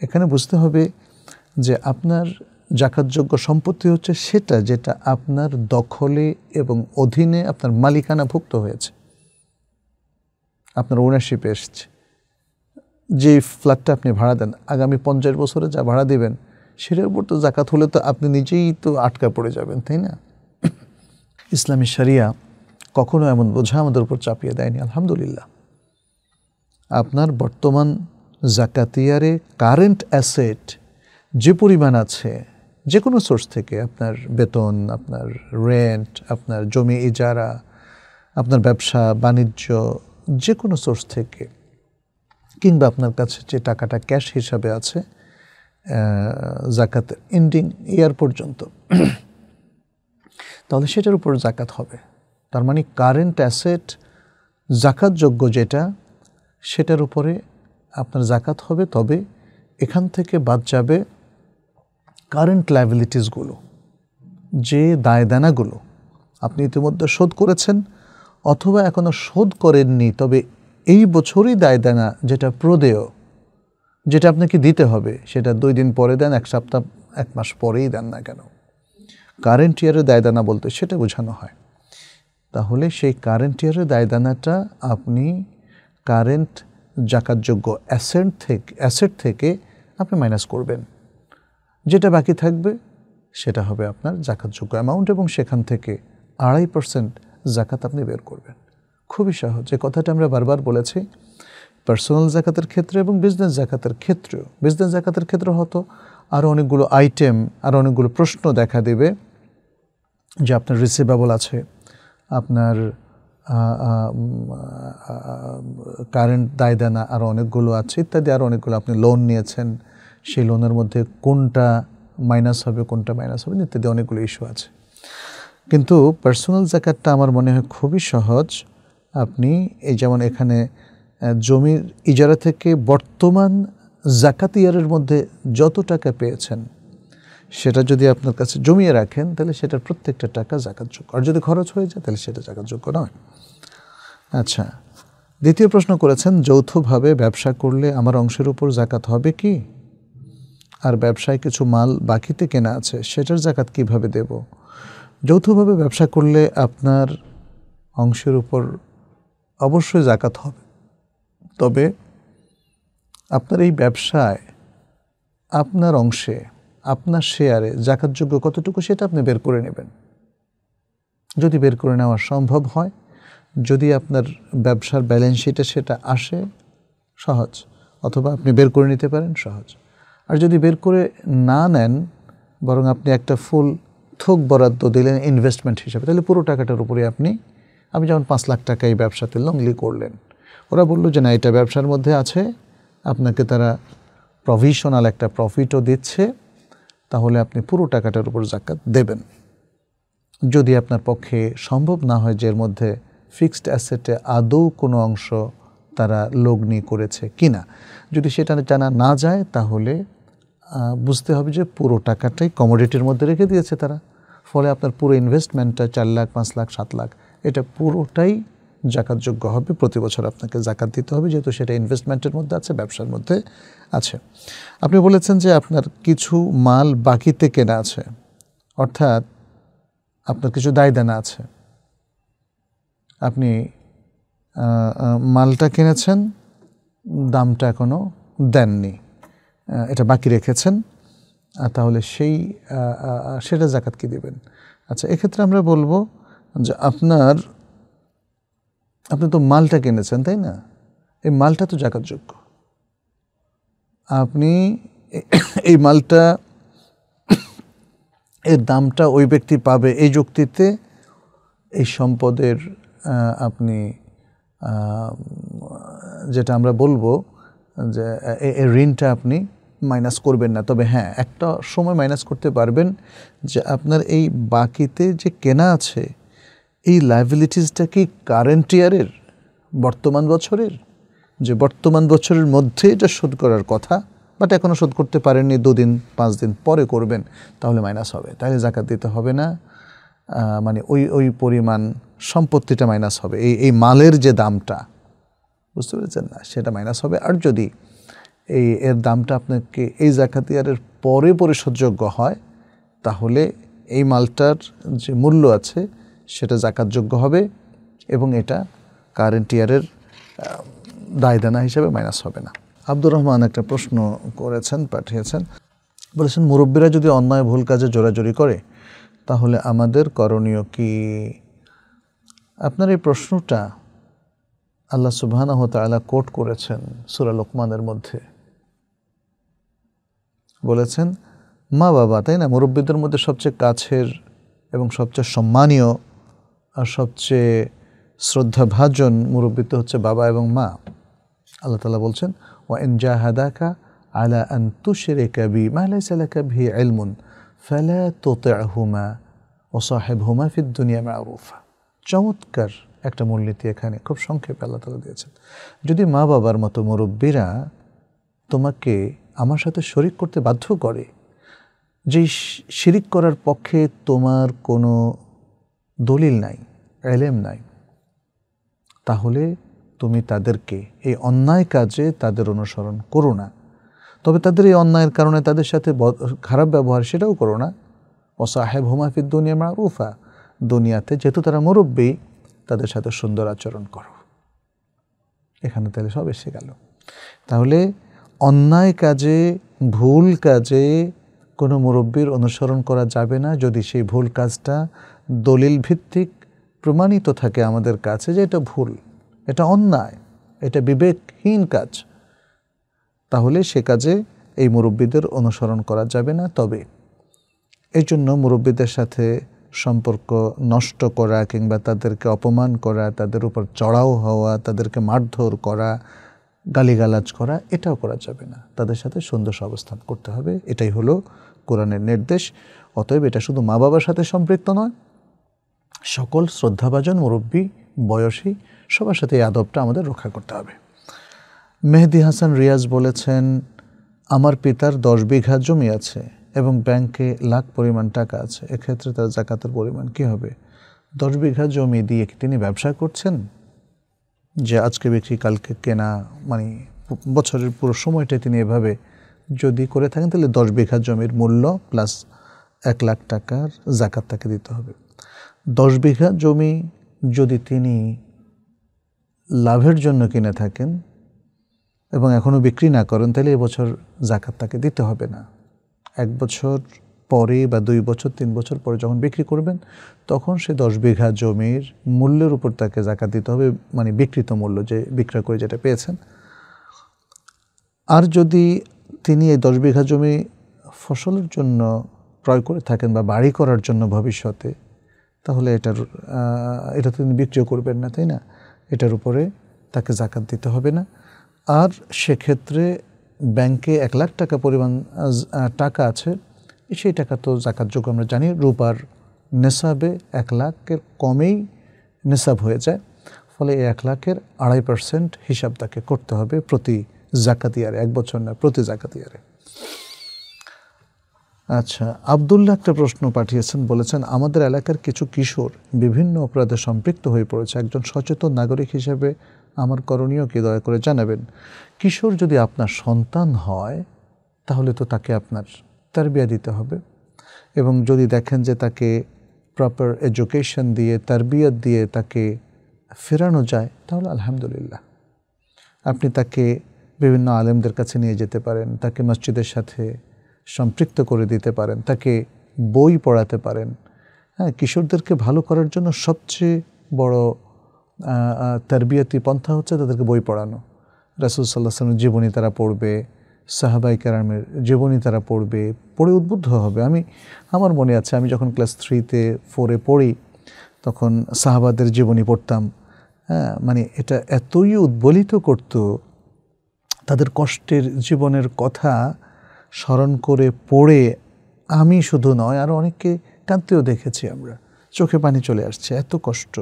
এখানে বুঝতে হবে যে আপনার জাকাতযোগ্য সম্পত্তি হচ্ছে সেটা যেটা আপনার দখলে এবং অধীনে আপনার মালিকানাভুক্ত হয়েছে আপনার ওনারশিপে এসছে যে ফ্ল্যাটটা আপনি ভাড়া দেন আগামী পঞ্চাশ বছরে যা ভাড়া দেবেন সেটার উপর তো জাকাত হলে তো আপনি নিজেই তো আটকা পড়ে যাবেন তাই না ইসলামী শরিয়া কখনো এমন বোঝা আমাদের উপর চাপিয়ে দেয়নি আলহামদুলিল্লাহ আপনার বর্তমান জাকাতিয়ারে কারেন্ট অ্যাসেট যে পরিমাণ আছে যে কোনো সোর্স থেকে আপনার বেতন আপনার রেন্ট আপনার জমি ইজারা আপনার ব্যবসা বাণিজ্য যে কোনো সোর্স থেকে কিংবা আপনার কাছে যে টাকাটা ক্যাশ হিসাবে আছে জাকাতের এন্ডিং ইয়ার পর্যন্ত তাহলে সেটার উপর জাকাত হবে তার মানে কারেন্ট অ্যাসেট জাকাতযোগ্য যেটা সেটার উপরে আপনার জাকাত হবে তবে এখান থেকে বাদ যাবে কারেন্ট লাইবিলিটিসগুলো যে দায়দানাগুলো আপনি ইতিমধ্যে শোধ করেছেন অথবা এখনও শোধ করেননি তবে এই বছরই দায়দানা যেটা প্রদেয় যেটা আপনাকে দিতে হবে সেটা দুই দিন পরে দেন এক সপ্তাহ এক মাস পরেই দেন না কেন কারেন্ট ইয়ারের দায়দানা বলতে সেটা বোঝানো হয় তাহলে সেই কারেন্ট ইয়ারের দায়দানাটা আপনি কারেন্ট জাকাতযোগ্য অ্যাসেট থেকে অ্যাসেট থেকে আপনি মাইনাস করবেন যেটা বাকি থাকবে সেটা হবে আপনার জাকাতযোগ্য অ্যামাউন্ট এবং সেখান থেকে আড়াই পার্সেন্ট জাকাত আপনি বের করবেন খুবই সহজ যে কথাটা আমরা বারবার বলেছি পার্সোনাল জাকাতের ক্ষেত্রে এবং বিজনেস জাকাতের ক্ষেত্রেও বিজনেস জাকাতের ক্ষেত্রে হয়তো আরও অনেকগুলো আইটেম আর অনেকগুলো প্রশ্ন দেখা দেবে যে আপনার রিসিভেবল আছে আপনার কারেন্ট দায় দেনা আরও অনেকগুলো আছে ইত্যাদি আরও অনেকগুলো আপনি লোন নিয়েছেন সেই লোনের মধ্যে কোনটা মাইনাস হবে কোনটা মাইনাস হবে ইত্যাদি অনেকগুলো ইস্যু আছে কিন্তু পার্সোনাল জাকাতটা আমার মনে হয় খুবই সহজ আপনি এই যেমন এখানে জমির ইজারা থেকে বর্তমান জাকাত ইয়ারের মধ্যে যত টাকা পেয়েছেন সেটা যদি আপনার কাছে জমিয়ে রাখেন তাহলে সেটার প্রত্যেকটা টাকা জাকাতযোগ্য আর যদি খরচ হয়ে যায় তাহলে সেটা জাকাতযোগ্য নয় আচ্ছা দ্বিতীয় প্রশ্ন করেছেন যৌথভাবে ব্যবসা করলে আমার অংশের উপর জাকাত হবে কি আর ব্যবসায় কিছু মাল বাকিতে কেনা আছে সেটার জাকাত কিভাবে দেব যৌথভাবে ব্যবসা করলে আপনার অংশের উপর অবশ্যই জাকাত হবে তবে আপনার এই ব্যবসায় আপনার অংশে আপনার শেয়ারে জাকাতযোগ্য কতটুকু সেটা আপনি বের করে নেবেন যদি বের করে নেওয়া সম্ভব হয় যদি আপনার ব্যবসার ব্যালেন্স শিটে সেটা আসে সহজ অথবা আপনি বের করে নিতে পারেন সহজ আর যদি বের করে না নেন বরং আপনি একটা ফুল থোক বরাদ্দ দিলেন ইনভেস্টমেন্ট হিসাবে তাহলে পুরো টাকাটার উপরে আপনি আমি যেমন পাঁচ লাখ টাকা এই ব্যবসাতে লংলি করলেন ওরা বললো যে না এটা ব্যবসার মধ্যে আছে আপনাকে তারা প্রভিশনাল একটা প্রফিটও দিচ্ছে তাহলে আপনি পুরো টাকাটার উপর জাকাত দেবেন যদি আপনার পক্ষে সম্ভব না হয় যে এর মধ্যে ফিক্সড অ্যাসেটে আদৌ কোনো অংশ তারা লগ্নি করেছে কিনা যদি সেটা জানা না যায় তাহলে বুঝতে হবে যে পুরো টাকাটাই কমোডিটির মধ্যে রেখে দিয়েছে তারা ফলে আপনার পুরো ইনভেস্টমেন্টটা চার লাখ পাঁচ লাখ সাত লাখ এটা পুরোটাই জাকাত যোগ্য হবে প্রতি বছর আপনাকে জাকাত দিতে হবে যেহেতু সেটা ইনভেস্টমেন্টের মধ্যে আছে ব্যবসার মধ্যে আছে আপনি বলেছেন যে আপনার কিছু মাল বাকিতে কেনা আছে অর্থাৎ আপনার কিছু দায়দানা আছে আপনি মালটা কিনেছেন দামটা এখনও দেননি এটা বাকি রেখেছেন তাহলে সেই সেটা জাকাত কি দেবেন আচ্ছা এক্ষেত্রে আমরা বলবো যে আপনার আপনি তো মালটা কিনেছেন তাই না এই মালটা তো যোগ্য আপনি এই মালটা এর দামটা ওই ব্যক্তি পাবে এই যুক্তিতে এই সম্পদের আপনি যেটা আমরা বলবো যে এই ঋণটা আপনি মাইনাস করবেন না তবে হ্যাঁ একটা সময় মাইনাস করতে পারবেন যে আপনার এই বাকিতে যে কেনা আছে এই লাইবিলিটিসটা কি কারেন্ট ইয়ারের বর্তমান বছরের যে বর্তমান বছরের মধ্যে এটা শোধ করার কথা বাট এখনও শোধ করতে পারেননি দুদিন পাঁচ দিন পরে করবেন তাহলে মাইনাস হবে তাহলে জাকাত দিতে হবে না মানে ওই ওই পরিমাণ সম্পত্তিটা মাইনাস হবে এই এই মালের যে দামটা বুঝতে পেরেছেন না সেটা মাইনাস হবে আর যদি এই এর দামটা আপনাকে এই ইয়ারের পরে পরিশোধযোগ্য হয় তাহলে এই মালটার যে মূল্য আছে সেটা জাকাতযোগ্য হবে এবং এটা কারেন্ট ইয়ারের দায়দানা হিসেবে মাইনাস হবে না আব্দুর রহমান একটা প্রশ্ন করেছেন পাঠিয়েছেন বলেছেন মুরব্বীরা যদি অন্যায় ভুল কাজে জোরাজোরি করে তাহলে আমাদের করণীয় কি আপনার এই প্রশ্নটা আল্লাহ সুবাহানাহ তালা কোট করেছেন সুরা লোকমানের মধ্যে বলেছেন মা বাবা তাই না মুরব্বীদের মধ্যে সবচেয়ে কাছের এবং সবচেয়ে সম্মানীয় আর সবচেয়ে শ্রদ্ধাভাজন মুরব্বিত হচ্ছে বাবা এবং মা আল্লাহ তালা বলছেন ও এন জাহাদাকা আলা আন তুশের কাবি মাহলাই সালাকা ভি এলমুন ফেলা তোতে হুমা ও সাহেব হুমা ফিদ দুনিয়া মারুফা চমৎকার একটা মূলনীতি এখানে খুব সংক্ষেপে আল্লাহ তালা দিয়েছেন যদি মা বাবার মতো মুরব্বীরা তোমাকে আমার সাথে শরিক করতে বাধ্য করে যে শিরিক করার পক্ষে তোমার কোনো দলিল নাই এলেম নাই তাহলে তুমি তাদেরকে এই অন্যায় কাজে তাদের অনুসরণ করো না তবে তাদের এই অন্যায়ের কারণে তাদের সাথে খারাপ ব্যবহার সেটাও করো না ও সাহেব হুমাফিদ দুনিয়া মারুফা দুনিয়াতে যেহেতু তারা মুরব্বী তাদের সাথে সুন্দর আচরণ করো এখানে তাহলে সব এসে গেল তাহলে অন্যায় কাজে ভুল কাজে কোনো মুরব্বীর অনুসরণ করা যাবে না যদি সেই ভুল কাজটা দলিল ভিত্তিক প্রমাণিত থাকে আমাদের কাছে যে এটা ভুল এটা অন্যায় এটা বিবেকহীন কাজ তাহলে সে কাজে এই মুরব্বীদের অনুসরণ করা যাবে না তবে এই জন্য মুরব্বীদের সাথে সম্পর্ক নষ্ট করা কিংবা তাদেরকে অপমান করা তাদের উপর চড়াও হওয়া তাদেরকে মারধর করা গালিগালাজ করা এটাও করা যাবে না তাদের সাথে সুন্দর অবস্থান করতে হবে এটাই হলো কোরআনের নির্দেশ অতএব এটা শুধু মা বাবার সাথে সম্পৃক্ত নয় সকল শ্রদ্ধাভাজন মুরব্বী বয়সী সবার সাথে এই আদবটা আমাদের রক্ষা করতে হবে মেহেদি হাসান রিয়াজ বলেছেন আমার পিতার দশ বিঘা জমি আছে এবং ব্যাংকে লাখ পরিমাণ টাকা আছে এক্ষেত্রে তার জাকাতের পরিমাণ কি হবে দশ বিঘা জমি দিয়ে তিনি ব্যবসা করছেন যে আজকে বিক্রি কালকে কেনা মানে বছরের পুরো সময়টা তিনি এভাবে যদি করে থাকেন তাহলে দশ বিঘা জমির মূল্য প্লাস এক লাখ টাকার জাকাত তাকে দিতে হবে দশ বিঘা জমি যদি তিনি লাভের জন্য কিনে থাকেন এবং এখনও বিক্রি না করেন তাহলে এবছর জাকাত তাকে দিতে হবে না এক বছর পরে বা দুই বছর তিন বছর পরে যখন বিক্রি করবেন তখন সে দশ বিঘা জমির মূল্যের উপর তাকে জাকাত দিতে হবে মানে বিক্রিত মূল্য যে বিক্রয় করে যেটা পেয়েছেন আর যদি তিনি এই দশ বিঘা জমি ফসলের জন্য ক্রয় করে থাকেন বা বাড়ি করার জন্য ভবিষ্যতে তাহলে এটার এটা তো তিনি বিক্রিও করবেন না তাই না এটার উপরে তাকে জাকাত দিতে হবে না আর সেক্ষেত্রে ব্যাংকে এক লাখ টাকা পরিমাণ টাকা আছে সেই টাকা তো জাকাত যোগ্য আমরা জানি রুপার নেশাবে এক লাখের কমেই নেশাব হয়ে যায় ফলে এই এক লাখের আড়াই পার্সেন্ট হিসাব তাকে করতে হবে প্রতি জাকাতিয়ারে এক বছর না প্রতি জাকাতিয়ারে আচ্ছা আবদুল্লাহ একটা প্রশ্ন পাঠিয়েছেন বলেছেন আমাদের এলাকার কিছু কিশোর বিভিন্ন অপরাধে সম্পৃক্ত হয়ে পড়েছে একজন সচেতন নাগরিক হিসেবে আমার করণীয় কি দয়া করে জানাবেন কিশোর যদি আপনার সন্তান হয় তাহলে তো তাকে আপনার তারবিয়া দিতে হবে এবং যদি দেখেন যে তাকে প্রপার এডুকেশন দিয়ে বিয়া দিয়ে তাকে ফেরানো যায় তাহলে আলহামদুলিল্লাহ আপনি তাকে বিভিন্ন আলেমদের কাছে নিয়ে যেতে পারেন তাকে মসজিদের সাথে সম্পৃক্ত করে দিতে পারেন তাকে বই পড়াতে পারেন হ্যাঁ কিশোরদেরকে ভালো করার জন্য সবচেয়ে বড় তারবিয়াতি পন্থা হচ্ছে তাদেরকে বই পড়ানো রাসুল সাল্লাহ সাল্লামের জীবনী তারা পড়বে সাহাবাই কারামের জীবনী তারা পড়বে পড়ে উদ্বুদ্ধ হবে আমি আমার মনে আছে আমি যখন ক্লাস থ্রিতে ফোরে পড়ি তখন সাহাবাদের জীবনী পড়তাম হ্যাঁ মানে এটা এতই উদ্বলিত করত তাদের কষ্টের জীবনের কথা স্মরণ করে পড়ে আমি শুধু নয় আরও অনেককে কাঁদতেও দেখেছি আমরা চোখে পানি চলে আসছে এত কষ্ট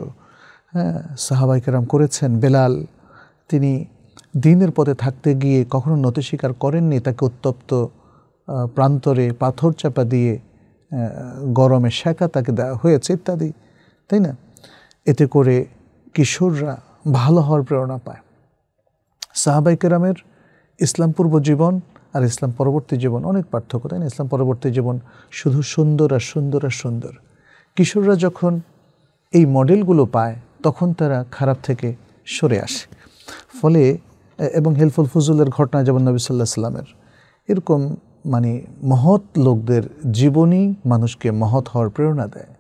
হ্যাঁ সাহাবাইকেরাম করেছেন বেলাল তিনি দিনের পথে থাকতে গিয়ে কখনো নতি স্বীকার করেননি তাকে উত্তপ্ত প্রান্তরে পাথর চাপা দিয়ে গরমে শেখা তাকে দেওয়া হয়েছে ইত্যাদি তাই না এতে করে কিশোররা ভালো হওয়ার প্রেরণা পায় সাহাবাইকেরামের ইসলাম পূর্ব জীবন আর ইসলাম পরবর্তী জীবন অনেক পার্থক্য তাই না ইসলাম পরবর্তী জীবন শুধু সুন্দর আর সুন্দর আর সুন্দর কিশোররা যখন এই মডেলগুলো পায় তখন তারা খারাপ থেকে সরে আসে ফলে এবং হেলফুল ফজুলের ঘটনা যেমন নবী সাল্লাহ সাল্লামের এরকম মানে মহৎ লোকদের জীবনই মানুষকে মহৎ হওয়ার প্রেরণা দেয়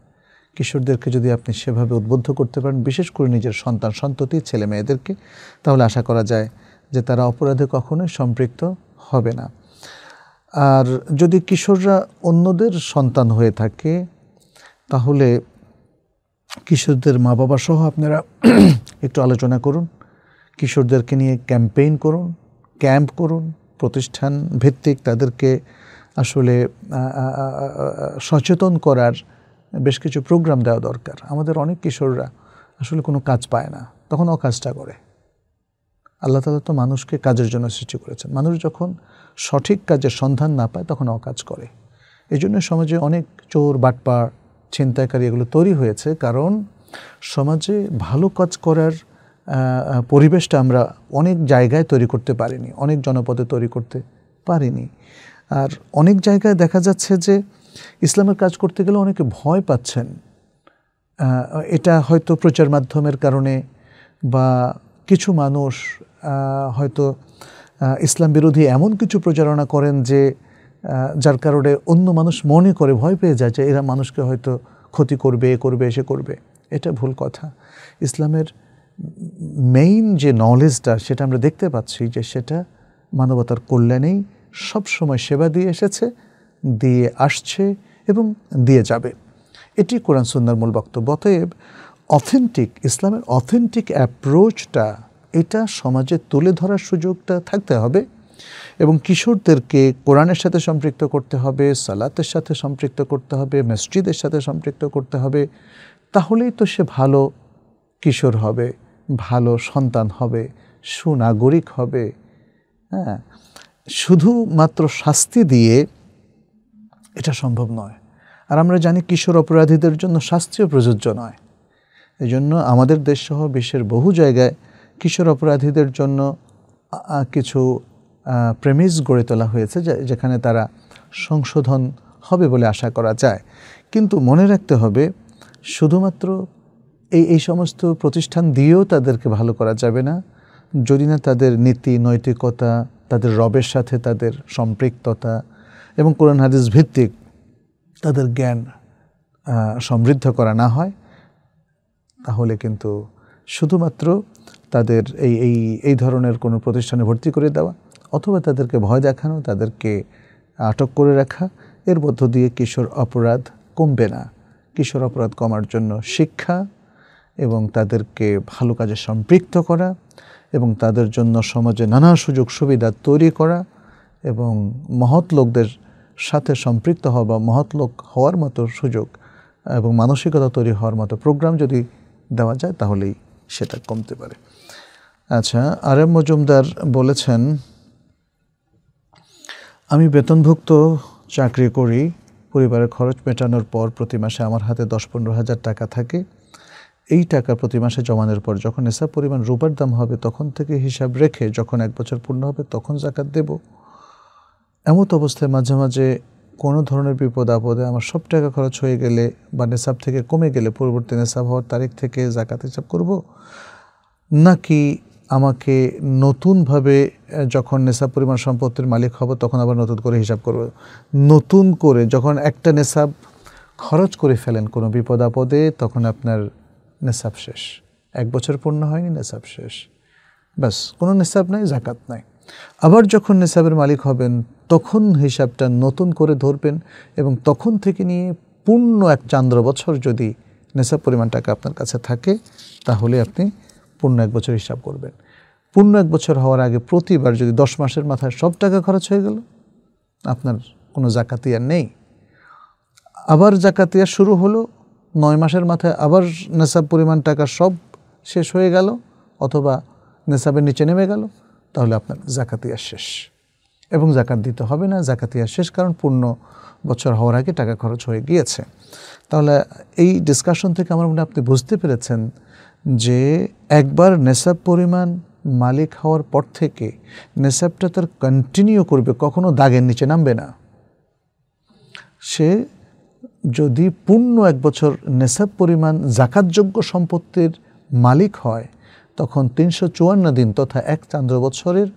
কিশোরদেরকে যদি আপনি সেভাবে উদ্বুদ্ধ করতে পারেন বিশেষ করে নিজের সন্তান সন্ততি ছেলে মেয়েদেরকে তাহলে আশা করা যায় যে তারা অপরাধে কখনোই সম্পৃক্ত হবে না আর যদি কিশোররা অন্যদের সন্তান হয়ে থাকে তাহলে কিশোরদের মা বাবা সহ আপনারা একটু আলোচনা করুন কিশোরদেরকে নিয়ে ক্যাম্পেইন করুন ক্যাম্প করুন প্রতিষ্ঠান ভিত্তিক তাদেরকে আসলে সচেতন করার বেশ কিছু প্রোগ্রাম দেওয়া দরকার আমাদের অনেক কিশোররা আসলে কোনো কাজ পায় না তখন অকাজটা করে আল্লাহ তালা তো মানুষকে কাজের জন্য সৃষ্টি করেছেন মানুষ যখন সঠিক কাজের সন্ধান না পায় তখন অকাজ করে এই জন্য সমাজে অনেক চোর বাটপার ছিনতাইকারী এগুলো তৈরি হয়েছে কারণ সমাজে ভালো কাজ করার পরিবেশটা আমরা অনেক জায়গায় তৈরি করতে পারিনি অনেক জনপদে তৈরি করতে পারিনি আর অনেক জায়গায় দেখা যাচ্ছে যে ইসলামের কাজ করতে গেলে অনেকে ভয় পাচ্ছেন এটা হয়তো প্রচার মাধ্যমের কারণে বা কিছু মানুষ হয়তো ইসলাম বিরোধী এমন কিছু প্রচারণা করেন যে যার কারণে অন্য মানুষ মনে করে ভয় পেয়ে যায় যে এরা মানুষকে হয়তো ক্ষতি করবে এ করবে এসে করবে এটা ভুল কথা ইসলামের মেইন যে নলেজটা সেটা আমরা দেখতে পাচ্ছি যে সেটা মানবতার কল্যাণেই সবসময় সেবা দিয়ে এসেছে দিয়ে আসছে এবং দিয়ে যাবে এটি কোরআন সুন্দর মূল বক্তব্য অথেন্টিক ইসলামের অথেন্টিক অ্যাপ্রোচটা এটা সমাজে তুলে ধরার সুযোগটা থাকতে হবে এবং কিশোরদেরকে কোরআনের সাথে সম্পৃক্ত করতে হবে সালাতের সাথে সম্পৃক্ত করতে হবে মসজিদের সাথে সম্পৃক্ত করতে হবে তাহলেই তো সে ভালো কিশোর হবে ভালো সন্তান হবে সুনাগরিক হবে হ্যাঁ শুধুমাত্র শাস্তি দিয়ে এটা সম্ভব নয় আর আমরা জানি কিশোর অপরাধীদের জন্য শাস্তিও প্রযোজ্য নয় এই জন্য আমাদের দেশসহ বিশ্বের বহু জায়গায় কিশোর অপরাধীদের জন্য কিছু প্রেমিস গড়ে তোলা হয়েছে যেখানে তারা সংশোধন হবে বলে আশা করা যায় কিন্তু মনে রাখতে হবে শুধুমাত্র এই এই সমস্ত প্রতিষ্ঠান দিয়েও তাদেরকে ভালো করা যাবে না যদি না তাদের নীতি নৈতিকতা তাদের রবের সাথে তাদের সম্পৃক্ততা এবং কোরআন হাদিস ভিত্তিক তাদের জ্ঞান সমৃদ্ধ করা না হয় তাহলে কিন্তু শুধুমাত্র তাদের এই এই এই ধরনের কোনো প্রতিষ্ঠানে ভর্তি করে দেওয়া অথবা তাদেরকে ভয় দেখানো তাদেরকে আটক করে রাখা এর মধ্য দিয়ে কিশোর অপরাধ কমবে না কিশোর অপরাধ কমার জন্য শিক্ষা এবং তাদেরকে ভালো কাজে সম্পৃক্ত করা এবং তাদের জন্য সমাজে নানা সুযোগ সুবিধা তৈরি করা এবং মহৎ লোকদের সাথে সম্পৃক্ত হওয়া বা মহৎ লোক হওয়ার মতো সুযোগ এবং মানসিকতা তৈরি হওয়ার মতো প্রোগ্রাম যদি দেওয়া যায় তাহলেই সেটা কমতে পারে আচ্ছা আর এম মজুমদার বলেছেন আমি বেতনভুক্ত চাকরি করি পরিবারের খরচ মেটানোর পর প্রতি মাসে আমার হাতে দশ পনেরো হাজার টাকা থাকে এই টাকা প্রতি মাসে জমানোর পর যখন এসা পরিমাণ রূপার দাম হবে তখন থেকে হিসাব রেখে যখন এক বছর পূর্ণ হবে তখন জাকাত দেব এমত অবস্থায় মাঝে মাঝে কোনো ধরনের বিপদ আপদে আমার সব টাকা খরচ হয়ে গেলে বা নেশাব থেকে কমে গেলে পরবর্তী নেশাব হওয়ার তারিখ থেকে জাকাত হিসাব করব নাকি আমাকে নতুনভাবে যখন নেশাব পরিমাণ সম্পত্তির মালিক হব তখন আবার নতুন করে হিসাব করব নতুন করে যখন একটা নেশাব খরচ করে ফেলেন কোনো বিপদ আপদে তখন আপনার নেশাব শেষ এক বছর পূর্ণ হয়নি নেশাব শেষ ব্যাস কোনো নেশাব নাই জাকাত নাই আবার যখন নিসাবের মালিক হবেন তখন হিসাবটা নতুন করে ধরবেন এবং তখন থেকে নিয়ে পূর্ণ এক চান্দ্র বছর যদি নেশাব পরিমাণ টাকা আপনার কাছে থাকে তাহলে আপনি পূর্ণ এক বছর হিসাব করবেন পূর্ণ এক বছর হওয়ার আগে প্রতিবার যদি দশ মাসের মাথায় সব টাকা খরচ হয়ে গেল আপনার কোনো জাকাতিয়ার নেই আবার জাকাতিয়া শুরু হলো নয় মাসের মাথায় আবার নেশাব পরিমাণ টাকা সব শেষ হয়ে গেল অথবা নেশাবের নিচে নেমে গেল তাহলে আপনার জাকাতিয়া শেষ এবং জাকাত দিতে হবে না জাকাতিয়া শেষ কারণ পূর্ণ বছর হওয়ার আগে টাকা খরচ হয়ে গিয়েছে তাহলে এই ডিসকাশন থেকে আমার মনে আপনি বুঝতে পেরেছেন যে একবার নেশাব পরিমাণ মালিক হওয়ার পর থেকে নেশাবটা তার কন্টিনিউ করবে কখনো দাগের নিচে নামবে না সে যদি পূর্ণ এক বছর নেশাব পরিমাণ জাকাতযোগ্য সম্পত্তির মালিক হয় তখন তিনশো চুয়ান্ন দিন তথা এক চান্দ্র বৎসরের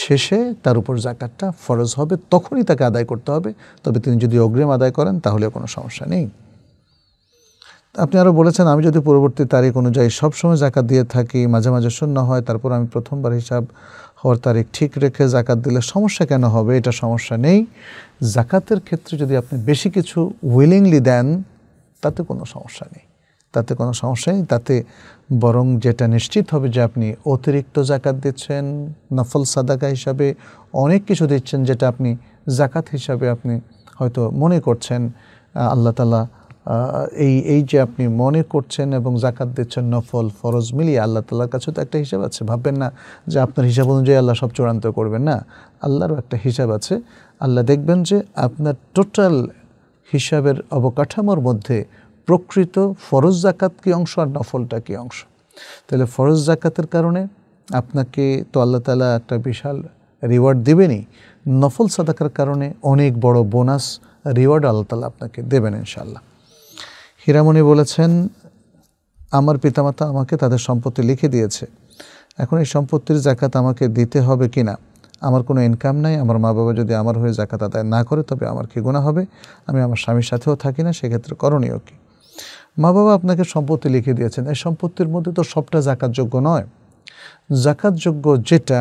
শেষে তার উপর জাকাতটা ফরজ হবে তখনই তাকে আদায় করতে হবে তবে তিনি যদি অগ্রিম আদায় করেন তাহলে কোনো সমস্যা নেই আপনি আরও বলেছেন আমি যদি পরবর্তী তারিখ অনুযায়ী সবসময় জাকাত দিয়ে থাকি মাঝে মাঝে শূন্য হয় তারপর আমি প্রথমবার হিসাব হওয়ার তারিখ ঠিক রেখে জাকাত দিলে সমস্যা কেন হবে এটা সমস্যা নেই জাকাতের ক্ষেত্রে যদি আপনি বেশি কিছু উইলিংলি দেন তাতে কোনো সমস্যা নেই তাতে কোনো সমস্যা নেই তাতে বরং যেটা নিশ্চিত হবে যে আপনি অতিরিক্ত জাকাত দিচ্ছেন নফল সাদাকা হিসাবে অনেক কিছু দিচ্ছেন যেটা আপনি জাকাত হিসাবে আপনি হয়তো মনে করছেন আল্লাহ তালা এই এই যে আপনি মনে করছেন এবং জাকাত দিচ্ছেন নফল ফরজ মিলিয়ে আল্লাহ তালার কাছে তো একটা হিসাব আছে ভাববেন না যে আপনার হিসাব অনুযায়ী আল্লাহ সব চূড়ান্ত করবেন না আল্লাহরও একটা হিসাব আছে আল্লাহ দেখবেন যে আপনার টোটাল হিসাবের অবকাঠামোর মধ্যে প্রকৃত ফরজ জাকাত কি অংশ আর নফলটা কি অংশ তাহলে ফরজ জাকাতের কারণে আপনাকে তো আল্লাহ তালা একটা বিশাল রিওয়ার্ড দেবেনই নফল সাদাকার কারণে অনেক বড় বোনাস রিওয়ার্ড আল্লাহ তালা আপনাকে দেবেন ইনশাল্লাহ হীরামণি বলেছেন আমার পিতামাতা আমাকে তাদের সম্পত্তি লিখে দিয়েছে এখন এই সম্পত্তির জাকাত আমাকে দিতে হবে কি না আমার কোনো ইনকাম নাই আমার মা বাবা যদি আমার হয়ে জাকাত আদায় না করে তবে আমার কি গুণা হবে আমি আমার স্বামীর সাথেও থাকি না সেক্ষেত্রে করণীয় কী মা বাবা আপনাকে সম্পত্তি লিখে দিয়েছেন এই সম্পত্তির মধ্যে তো সবটা জাকাতযোগ্য নয় জাকাতযোগ্য যেটা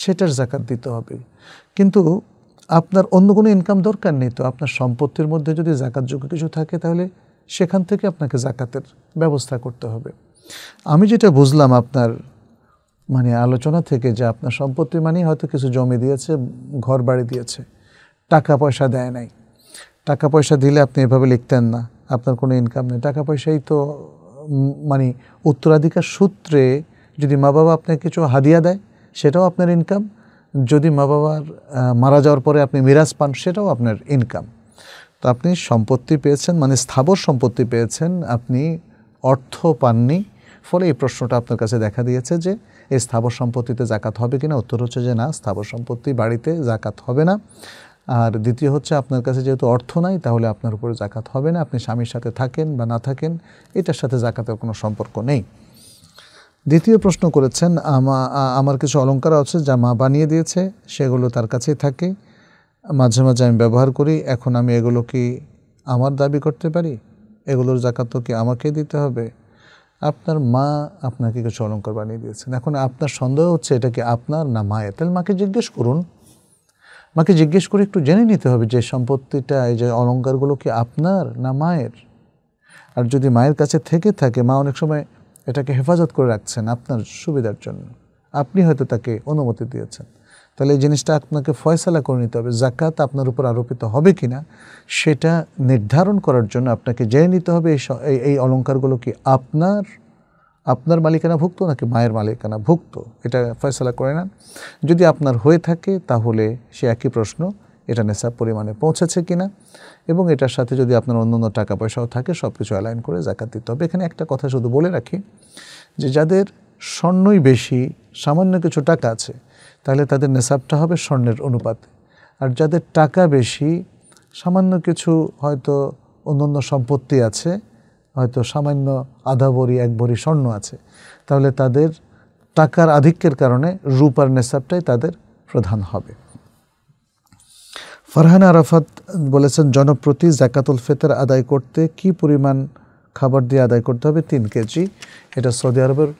সেটার জাকাত দিতে হবে কিন্তু আপনার অন্য কোনো ইনকাম দরকার নেই তো আপনার সম্পত্তির মধ্যে যদি জাকাতযোগ্য কিছু থাকে তাহলে সেখান থেকে আপনাকে জাকাতের ব্যবস্থা করতে হবে আমি যেটা বুঝলাম আপনার মানে আলোচনা থেকে যে আপনার সম্পত্তি মানে হয়তো কিছু জমি দিয়েছে ঘর বাড়ি দিয়েছে টাকা পয়সা দেয় নাই টাকা পয়সা দিলে আপনি এভাবে লিখতেন না আপনার কোনো ইনকাম নেই টাকা পয়সাই তো মানে উত্তরাধিকার সূত্রে যদি মা বাবা আপনাকে কিছু হাদিয়া দেয় সেটাও আপনার ইনকাম যদি মা বাবার মারা যাওয়ার পরে আপনি মিরাজ পান সেটাও আপনার ইনকাম তো আপনি সম্পত্তি পেয়েছেন মানে স্থাবর সম্পত্তি পেয়েছেন আপনি অর্থ পাননি ফলে এই প্রশ্নটা আপনার কাছে দেখা দিয়েছে যে এই স্থাবর সম্পত্তিতে জাকাত হবে কিনা উত্তর হচ্ছে যে না স্থাবর সম্পত্তি বাড়িতে জাকাত হবে না আর দ্বিতীয় হচ্ছে আপনার কাছে যেহেতু অর্থ নাই তাহলে আপনার উপরে জাকাত হবে না আপনি স্বামীর সাথে থাকেন বা না থাকেন এটার সাথে জাকাতের কোনো সম্পর্ক নেই দ্বিতীয় প্রশ্ন করেছেন আমার কিছু অলঙ্কার আছে যা মা বানিয়ে দিয়েছে সেগুলো তার কাছেই থাকে মাঝে মাঝে আমি ব্যবহার করি এখন আমি এগুলো কি আমার দাবি করতে পারি এগুলোর জাকাত তো কি আমাকেই দিতে হবে আপনার মা আপনাকে কিছু অলঙ্কার বানিয়ে দিয়েছেন এখন আপনার সন্দেহ হচ্ছে এটা কি আপনার না মায়ের তাহলে মাকে জিজ্ঞেস করুন মাকে জিজ্ঞেস করে একটু জেনে নিতে হবে যে সম্পত্তিটা এই যে অলঙ্কারগুলো কি আপনার না মায়ের আর যদি মায়ের কাছে থেকে থাকে মা অনেক সময় এটাকে হেফাজত করে রাখছেন আপনার সুবিধার জন্য আপনি হয়তো তাকে অনুমতি দিয়েছেন তাহলে এই জিনিসটা আপনাকে ফয়সালা করে নিতে হবে জাকাত আপনার উপর আরোপিত হবে কি না সেটা নির্ধারণ করার জন্য আপনাকে জেনে নিতে হবে এই অলঙ্কারগুলো কি আপনার আপনার মালিকানাভুক্ত নাকি মায়ের মালিকানা ভুক্ত এটা ফয়সলা করে নেন যদি আপনার হয়ে থাকে তাহলে সে একই প্রশ্ন এটা নেশা পরিমাণে পৌঁছেছে কিনা এবং এটার সাথে যদি আপনার অন্যান্য টাকা পয়সাও থাকে সব কিছু অ্যালাইন করে জাকাত দিতে হবে এখানে একটা কথা শুধু বলে রাখি যে যাদের স্বর্ণই বেশি সামান্য কিছু টাকা আছে তাহলে তাদের নেশাবটা হবে স্বর্ণের অনুপাতে আর যাদের টাকা বেশি সামান্য কিছু হয়তো অন্যান্য সম্পত্তি আছে হয়তো সামান্য আধা ভরি এক ভরি স্বর্ণ আছে তাহলে তাদের টাকার আধিক্যের কারণে রূপার নেশাবটাই তাদের প্রধান হবে ফারহান আরাফাত বলেছেন জনপ্রতি জাকাতুল ফেতের আদায় করতে কি পরিমাণ খাবার দিয়ে আদায় করতে হবে তিন কেজি এটা সৌদি আরবের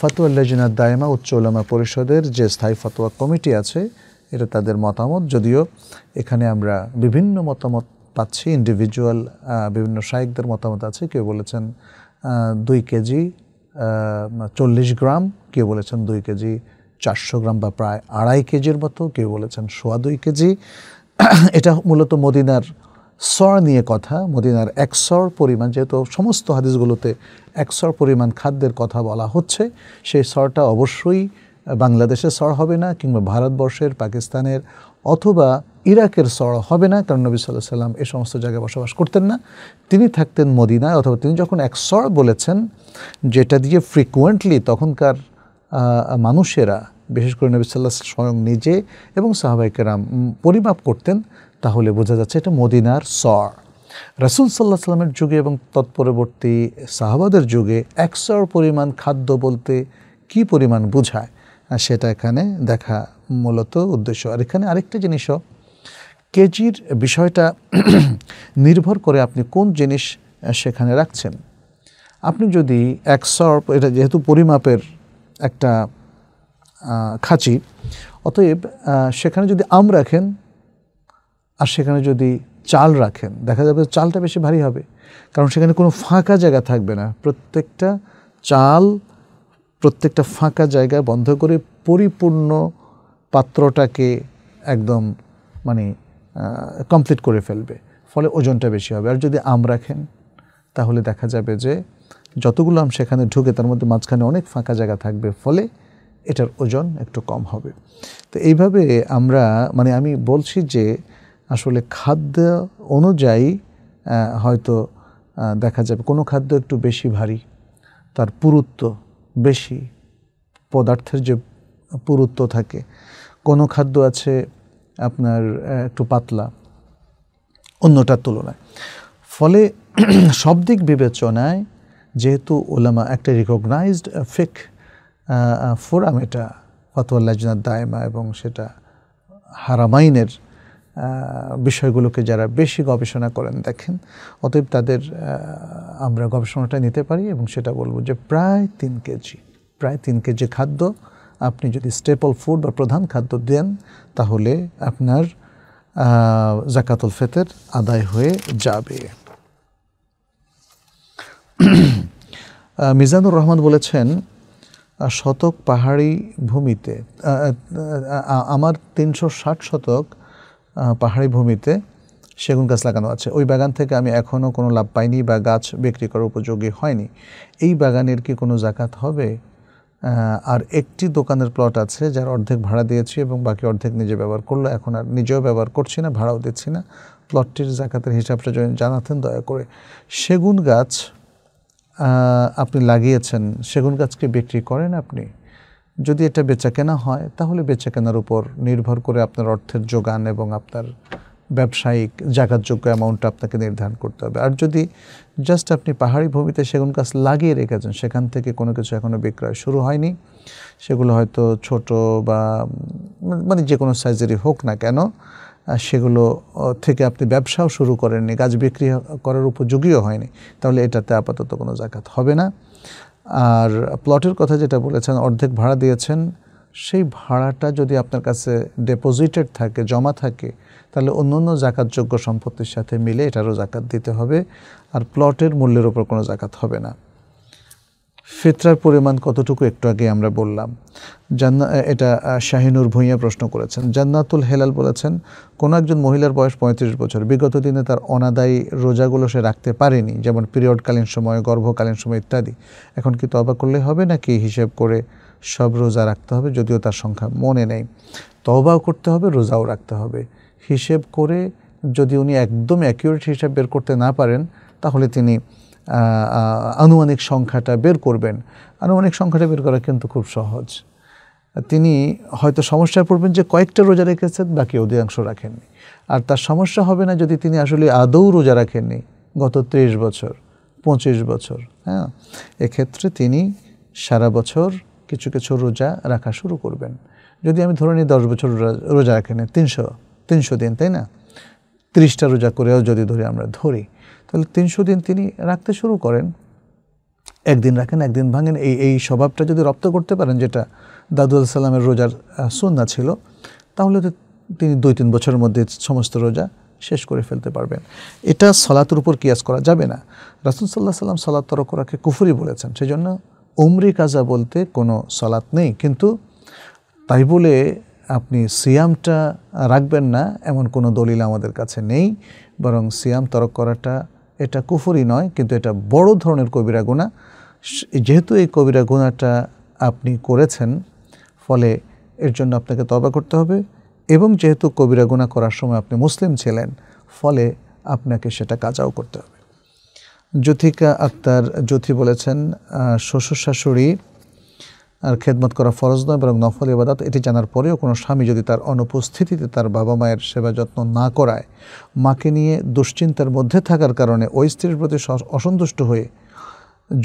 ফাতোয়া লেজিনা দায়মা উচ্চ ওলামা পরিষদের যে স্থায়ী ফতোয়া কমিটি আছে এটা তাদের মতামত যদিও এখানে আমরা বিভিন্ন মতামত পাচ্ছি ইন্ডিভিজুয়াল বিভিন্ন সাহিকদের মতামত আছে কেউ বলেছেন দুই কেজি চল্লিশ গ্রাম কেউ বলেছেন দুই কেজি চারশো গ্রাম বা প্রায় আড়াই কেজির মতো কেউ বলেছেন সোয়া দুই কেজি এটা মূলত মদিনার সর নিয়ে কথা মদিনার একসর পরিমাণ যেহেতু সমস্ত হাদিসগুলোতে একসর পরিমাণ খাদ্যের কথা বলা হচ্ছে সেই সরটা অবশ্যই বাংলাদেশে সর হবে না কিংবা ভারতবর্ষের পাকিস্তানের অথবা ইরাকের সড় হবে না কারণ নবী সাল্লাহ সাল্লাম এ সমস্ত জায়গায় বসবাস করতেন না তিনি থাকতেন মদিনায় অথবা তিনি যখন এক সড় বলেছেন যেটা দিয়ে ফ্রিকুয়েন্টলি তখনকার মানুষেরা বিশেষ করে নবী সাল্লাহ স্বয়ং নিজে এবং সাহাবাইকেরাম পরিমাপ করতেন তাহলে বোঝা যাচ্ছে এটা মদিনার সর রাসুল সাল্লাহ সাল্লামের যুগে এবং তৎপরবর্তী সাহাবাদের যুগে সর পরিমাণ খাদ্য বলতে কি পরিমাণ বোঝায় সেটা এখানে দেখা মূলত উদ্দেশ্য আর এখানে আরেকটা জিনিসও কেজির বিষয়টা নির্ভর করে আপনি কোন জিনিস সেখানে রাখছেন আপনি যদি এক সর্প এটা যেহেতু পরিমাপের একটা খাঁচি অতএব সেখানে যদি আম রাখেন আর সেখানে যদি চাল রাখেন দেখা যাবে চালটা বেশি ভারী হবে কারণ সেখানে কোনো ফাঁকা জায়গা থাকবে না প্রত্যেকটা চাল প্রত্যেকটা ফাঁকা জায়গা বন্ধ করে পরিপূর্ণ পাত্রটাকে একদম মানে কমপ্লিট করে ফেলবে ফলে ওজনটা বেশি হবে আর যদি আম রাখেন তাহলে দেখা যাবে যে যতগুলো আম সেখানে ঢুকে তার মধ্যে মাঝখানে অনেক ফাঁকা জায়গা থাকবে ফলে এটার ওজন একটু কম হবে তো এইভাবে আমরা মানে আমি বলছি যে আসলে খাদ্য অনুযায়ী হয়তো দেখা যাবে কোনো খাদ্য একটু বেশি ভারী তার পুরুত্ব বেশি পদার্থের যে পুরুত্ব থাকে কোনো খাদ্য আছে আপনার একটু পাতলা অন্যটার তুলনায় ফলে সব দিক বিবেচনায় যেহেতু ওলামা একটা রিকগনাইজড ফেক ফোরাম এটা ফতোয়া দায়মা এবং সেটা হারামাইনের বিষয়গুলোকে যারা বেশি গবেষণা করেন দেখেন অতএব তাদের আমরা গবেষণাটা নিতে পারি এবং সেটা বলবো যে প্রায় তিন কেজি প্রায় তিন কেজি খাদ্য আপনি যদি স্টেপল ফুড বা প্রধান খাদ্য দেন তাহলে আপনার জাকাতুল ফেতের আদায় হয়ে যাবে মিজানুর রহমান বলেছেন শতক পাহাড়ি ভূমিতে আমার তিনশো ষাট শতক পাহাড়ি ভূমিতে সেগুন গাছ লাগানো আছে ওই বাগান থেকে আমি এখনও কোনো লাভ পাইনি বা গাছ বিক্রি করার উপযোগী হয়নি এই বাগানের কি কোনো জাকাত হবে আর একটি দোকানের প্লট আছে যার অর্ধেক ভাড়া দিয়েছি এবং বাকি অর্ধেক নিজে ব্যবহার করলো এখন আর নিজেও ব্যবহার করছি না ভাড়াও দিচ্ছি না প্লটটির জাকাতের হিসাবটা যদি জানাতেন দয়া করে সেগুন গাছ আপনি লাগিয়েছেন সেগুন গাছকে বিক্রি করেন আপনি যদি এটা বেচা কেনা হয় তাহলে বেচা কেনার উপর নির্ভর করে আপনার অর্থের যোগান এবং আপনার ব্যবসায়িক জাকাতযোগ্য অ্যামাউন্ট আপনাকে নির্ধারণ করতে হবে আর যদি জাস্ট আপনি পাহাড়ি ভূমিতে সেগুন গাছ লাগিয়ে রেখেছেন সেখান থেকে কোনো কিছু এখনও বিক্রয় শুরু হয়নি সেগুলো হয়তো ছোট বা মানে যে কোনো সাইজেরই হোক না কেন সেগুলো থেকে আপনি ব্যবসাও শুরু করেননি গাছ বিক্রি করার উপযোগীও হয়নি তাহলে এটাতে আপাতত কোনো জাকাত হবে না আর প্লটের কথা যেটা বলেছেন অর্ধেক ভাড়া দিয়েছেন সেই ভাড়াটা যদি আপনার কাছে ডেপোজিটেড থাকে জমা থাকে তাহলে অন্য অন্য জাকাতযোগ্য সম্পত্তির সাথে মিলে এটারও জাকাত দিতে হবে আর প্লটের মূল্যের ওপর কোনো জাকাত হবে না ফিতরার পরিমাণ কতটুকু একটু আগে আমরা বললাম জান্না এটা শাহিনুর ভূঁইয়া প্রশ্ন করেছেন জান্নাতুল হেলাল বলেছেন কোনো একজন মহিলার বয়স পঁয়ত্রিশ বছর বিগত দিনে তার অনাদায়ী রোজাগুলো সে রাখতে পারেনি যেমন পিরিয়ডকালীন সময় গর্ভকালীন সময় ইত্যাদি এখন কি তবা করলে হবে নাকি হিসেব করে সব রোজা রাখতে হবে যদিও তার সংখ্যা মনে নেই তবাও করতে হবে রোজাও রাখতে হবে হিসেব করে যদি উনি একদম অ্যাকিউরেট হিসাব বের করতে না পারেন তাহলে তিনি আনুমানিক সংখ্যাটা বের করবেন আনুমানিক সংখ্যাটা বের করা কিন্তু খুব সহজ তিনি হয়তো সমস্যায় পড়বেন যে কয়েকটা রোজা রেখেছেন বাকি অধিকাংশ রাখেননি আর তার সমস্যা হবে না যদি তিনি আসলে আদৌ রোজা রাখেননি গত ত্রিশ বছর পঁচিশ বছর হ্যাঁ এক্ষেত্রে তিনি সারা বছর কিছু কিছু রোজা রাখা শুরু করবেন যদি আমি ধরে নিই দশ বছর রোজা রাখেন তিনশো তিনশো দিন তাই না ত্রিশটা রোজা করেও যদি ধরি আমরা ধরি তাহলে তিনশো দিন তিনি রাখতে শুরু করেন একদিন রাখেন একদিন ভাঙেন এই এই স্বভাবটা যদি রপ্ত করতে পারেন যেটা দাদু সালামের রোজার সন্না ছিল তাহলে তো তিনি দুই তিন বছরের মধ্যে সমস্ত রোজা শেষ করে ফেলতে পারবেন এটা সলাতের উপর কিয়াস করা যাবে না রাসুল সাল্লাহ সাল্লাম সলাত তরকরাকে কুফুরি বলেছেন সেই জন্য উমরি কাজা বলতে কোনো সলাৎ নেই কিন্তু তাই বলে আপনি সিয়ামটা রাখবেন না এমন কোনো দলিল আমাদের কাছে নেই বরং সিয়াম তরক করাটা এটা কুফুরি নয় কিন্তু এটা বড় ধরনের কবিরা গুণা যেহেতু এই কবিরা গুণাটা আপনি করেছেন ফলে এর জন্য আপনাকে তবা করতে হবে এবং যেহেতু কবিরা গুণা করার সময় আপনি মুসলিম ছিলেন ফলে আপনাকে সেটা কাজাও করতে হবে জ্যোথিকা আক্তার জ্যোথি বলেছেন শ্বশুর শাশুড়ি আর খেদমত করা ফরজ নয় বরং নফল ইবাদত এটি জানার পরেও কোনো স্বামী যদি তার অনুপস্থিতিতে তার বাবা মায়ের সেবা যত্ন না করায় মাকে নিয়ে দুশ্চিন্তার মধ্যে থাকার কারণে ওই স্ত্রীর প্রতি অসন্তুষ্ট হয়ে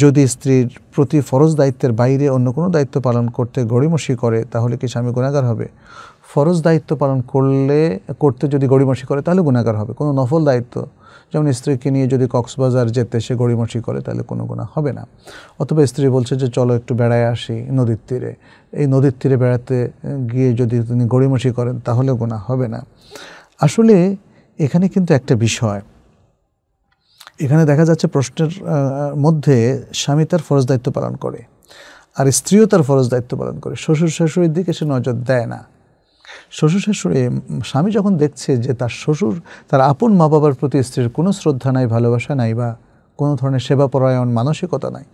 যদি স্ত্রীর প্রতি ফরজ দায়িত্বের বাইরে অন্য কোনো দায়িত্ব পালন করতে গড়িমসি করে তাহলে কি স্বামী গুণাগার হবে ফরজ দায়িত্ব পালন করলে করতে যদি গড়িমসি করে তাহলে গুণাগার হবে কোনো নফল দায়িত্ব যেমন স্ত্রীকে নিয়ে যদি কক্সবাজার যেতে সে গড়িমসি করে তাহলে কোনো গুণা হবে না অথবা স্ত্রী বলছে যে চলো একটু বেড়ায় আসি নদীর তীরে এই নদীর তীরে বেড়াতে গিয়ে যদি তিনি গড়িমসি করেন তাহলেও গুণা হবে না আসলে এখানে কিন্তু একটা বিষয় এখানে দেখা যাচ্ছে প্রশ্নের মধ্যে স্বামী তার ফরজ দায়িত্ব পালন করে আর স্ত্রীও তার ফরজ দায়িত্ব পালন করে শ্বশুর শাশুড়ির দিকে সে নজর দেয় না শ্বশুর শাশুড়ি স্বামী যখন দেখছে যে তার শ্বশুর তার আপন মা বাবার প্রতি স্ত্রীর কোনো শ্রদ্ধা নাই ভালোবাসা নাই বা কোনো ধরনের সেবা পরায়ণ মানসিকতা নাই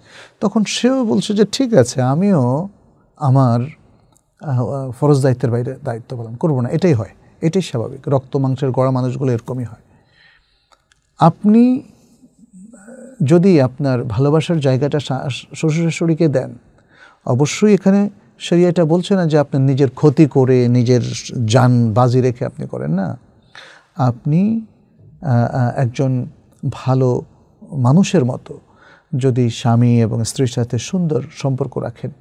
তখন সেও বলছে যে ঠিক আছে আমিও আমার ফরজ দায়িত্বের বাইরে দায়িত্ব পালন করবো না এটাই হয় এটাই স্বাভাবিক রক্ত মাংসের গড়া মানুষগুলো এরকমই হয় আপনি যদি আপনার ভালোবাসার জায়গাটা শ্বশুর শাশুড়িকে দেন অবশ্যই এখানে সেরিয়া এটা বলছে না যে আপনি নিজের ক্ষতি করে নিজের যান বাজি রেখে আপনি করেন না আপনি একজন ভালো মানুষের মতো যদি স্বামী এবং স্ত্রীর সাথে সুন্দর সম্পর্ক রাখেন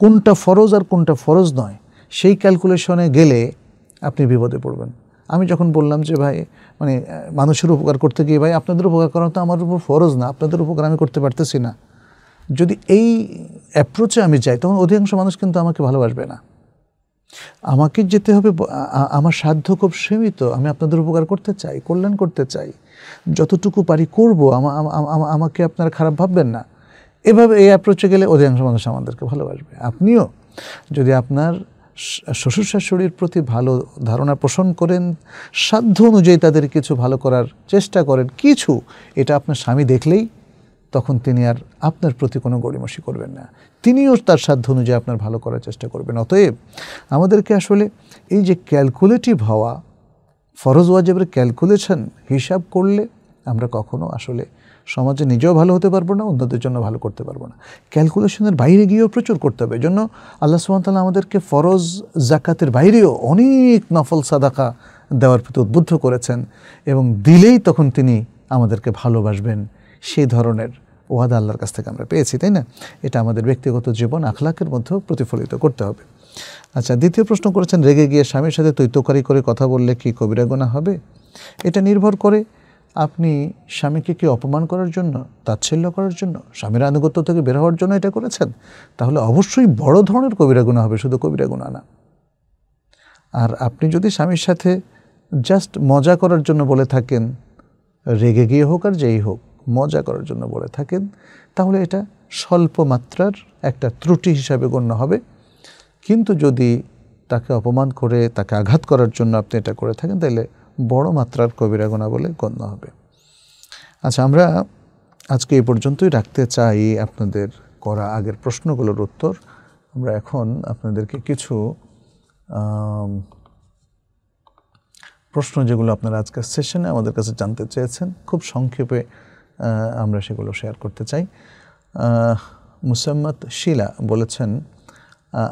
কোনটা ফরজ আর কোনটা ফরজ নয় সেই ক্যালকুলেশনে গেলে আপনি বিপদে পড়বেন আমি যখন বললাম যে ভাই মানে মানুষের উপকার করতে গিয়ে ভাই আপনাদের উপকার করা তো আমার উপর ফরজ না আপনাদের উপকার আমি করতে পারতেছি না যদি এই অ্যাপ্রোচে আমি যাই তখন অধিকাংশ মানুষ কিন্তু আমাকে ভালোবাসবে না আমাকে যেতে হবে আমার সাধ্য খুব সীমিত আমি আপনাদের উপকার করতে চাই কল্যাণ করতে চাই যতটুকু পারি করব আমাকে আপনারা খারাপ ভাববেন না এভাবে এই অ্যাপ্রোচে গেলে অধিকাংশ মানুষ আমাদেরকে ভালোবাসবে আপনিও যদি আপনার শ্বশুর শাশুড়ির প্রতি ভালো ধারণা পোষণ করেন সাধ্য অনুযায়ী তাদের কিছু ভালো করার চেষ্টা করেন কিছু এটা আপনার স্বামী দেখলেই তখন তিনি আর আপনার প্রতি কোনো গড়িমসি করবেন না তিনিও তার সাধ্য অনুযায়ী আপনার ভালো করার চেষ্টা করবেন অতএব আমাদেরকে আসলে এই যে ক্যালকুলেটিভ হওয়া ফরজ ওয়াজেবের ক্যালকুলেশন হিসাব করলে আমরা কখনো আসলে সমাজে নিজেও ভালো হতে পারবো না অন্যদের জন্য ভালো করতে পারবো না ক্যালকুলেশনের বাইরে গিয়েও প্রচুর করতে হবে জন্য আল্লাহ সুবাহতাল্লাহ আমাদেরকে ফরজ জাকাতের বাইরেও অনেক নফল সাদাকা দেওয়ার প্রতি উদ্বুদ্ধ করেছেন এবং দিলেই তখন তিনি আমাদেরকে ভালোবাসবেন সেই ধরনের ওয়াদা আল্লাহর কাছ থেকে আমরা পেয়েছি তাই না এটা আমাদের ব্যক্তিগত জীবন আখলাকের মধ্যেও প্রতিফলিত করতে হবে আচ্ছা দ্বিতীয় প্রশ্ন করেছেন রেগে গিয়ে স্বামীর সাথে তৈতকারি করে কথা বললে কি কবিরা গোনা হবে এটা নির্ভর করে আপনি স্বামীকে কি অপমান করার জন্য তাচ্ছিল্য করার জন্য স্বামীর আনুগত্য থেকে বের হওয়ার জন্য এটা করেছেন তাহলে অবশ্যই বড় ধরনের কবিরা গোনা হবে শুধু কবিরা গোনা না আর আপনি যদি স্বামীর সাথে জাস্ট মজা করার জন্য বলে থাকেন রেগে গিয়ে হোক আর যেই হোক মজা করার জন্য বলে থাকেন তাহলে এটা স্বল্প মাত্রার একটা ত্রুটি হিসাবে গণ্য হবে কিন্তু যদি তাকে অপমান করে তাকে আঘাত করার জন্য আপনি এটা করে থাকেন তাহলে বড় মাত্রার কবিরা গোনা বলে গণ্য হবে আচ্ছা আমরা আজকে এই পর্যন্তই রাখতে চাই আপনাদের করা আগের প্রশ্নগুলোর উত্তর আমরা এখন আপনাদেরকে কিছু প্রশ্ন যেগুলো আপনারা আজকের সেশনে আমাদের কাছে জানতে চেয়েছেন খুব সংক্ষেপে আমরা সেগুলো শেয়ার করতে চাই মুসাম্মদ শিলা বলেছেন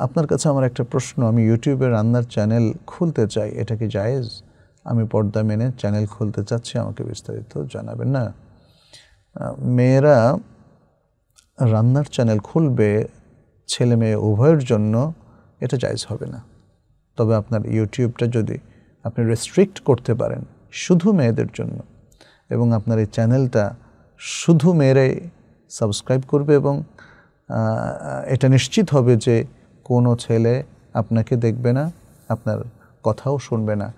আপনার কাছে আমার একটা প্রশ্ন আমি ইউটিউবে রান্নার চ্যানেল খুলতে চাই এটা কি জায়েজ আমি পর্দা মেনে চ্যানেল খুলতে চাচ্ছি আমাকে বিস্তারিত জানাবেন না মেয়েরা রান্নার চ্যানেল খুলবে ছেলে মেয়ে উভয়ের জন্য এটা জায়জ হবে না তবে আপনার ইউটিউবটা যদি আপনি রেস্ট্রিক্ট করতে পারেন শুধু মেয়েদের জন্য এবং আপনার এই চ্যানেলটা শুধু মেরে সাবস্ক্রাইব করবে এবং এটা নিশ্চিত হবে যে কোনো ছেলে আপনাকে দেখবে না আপনার কথাও শুনবে না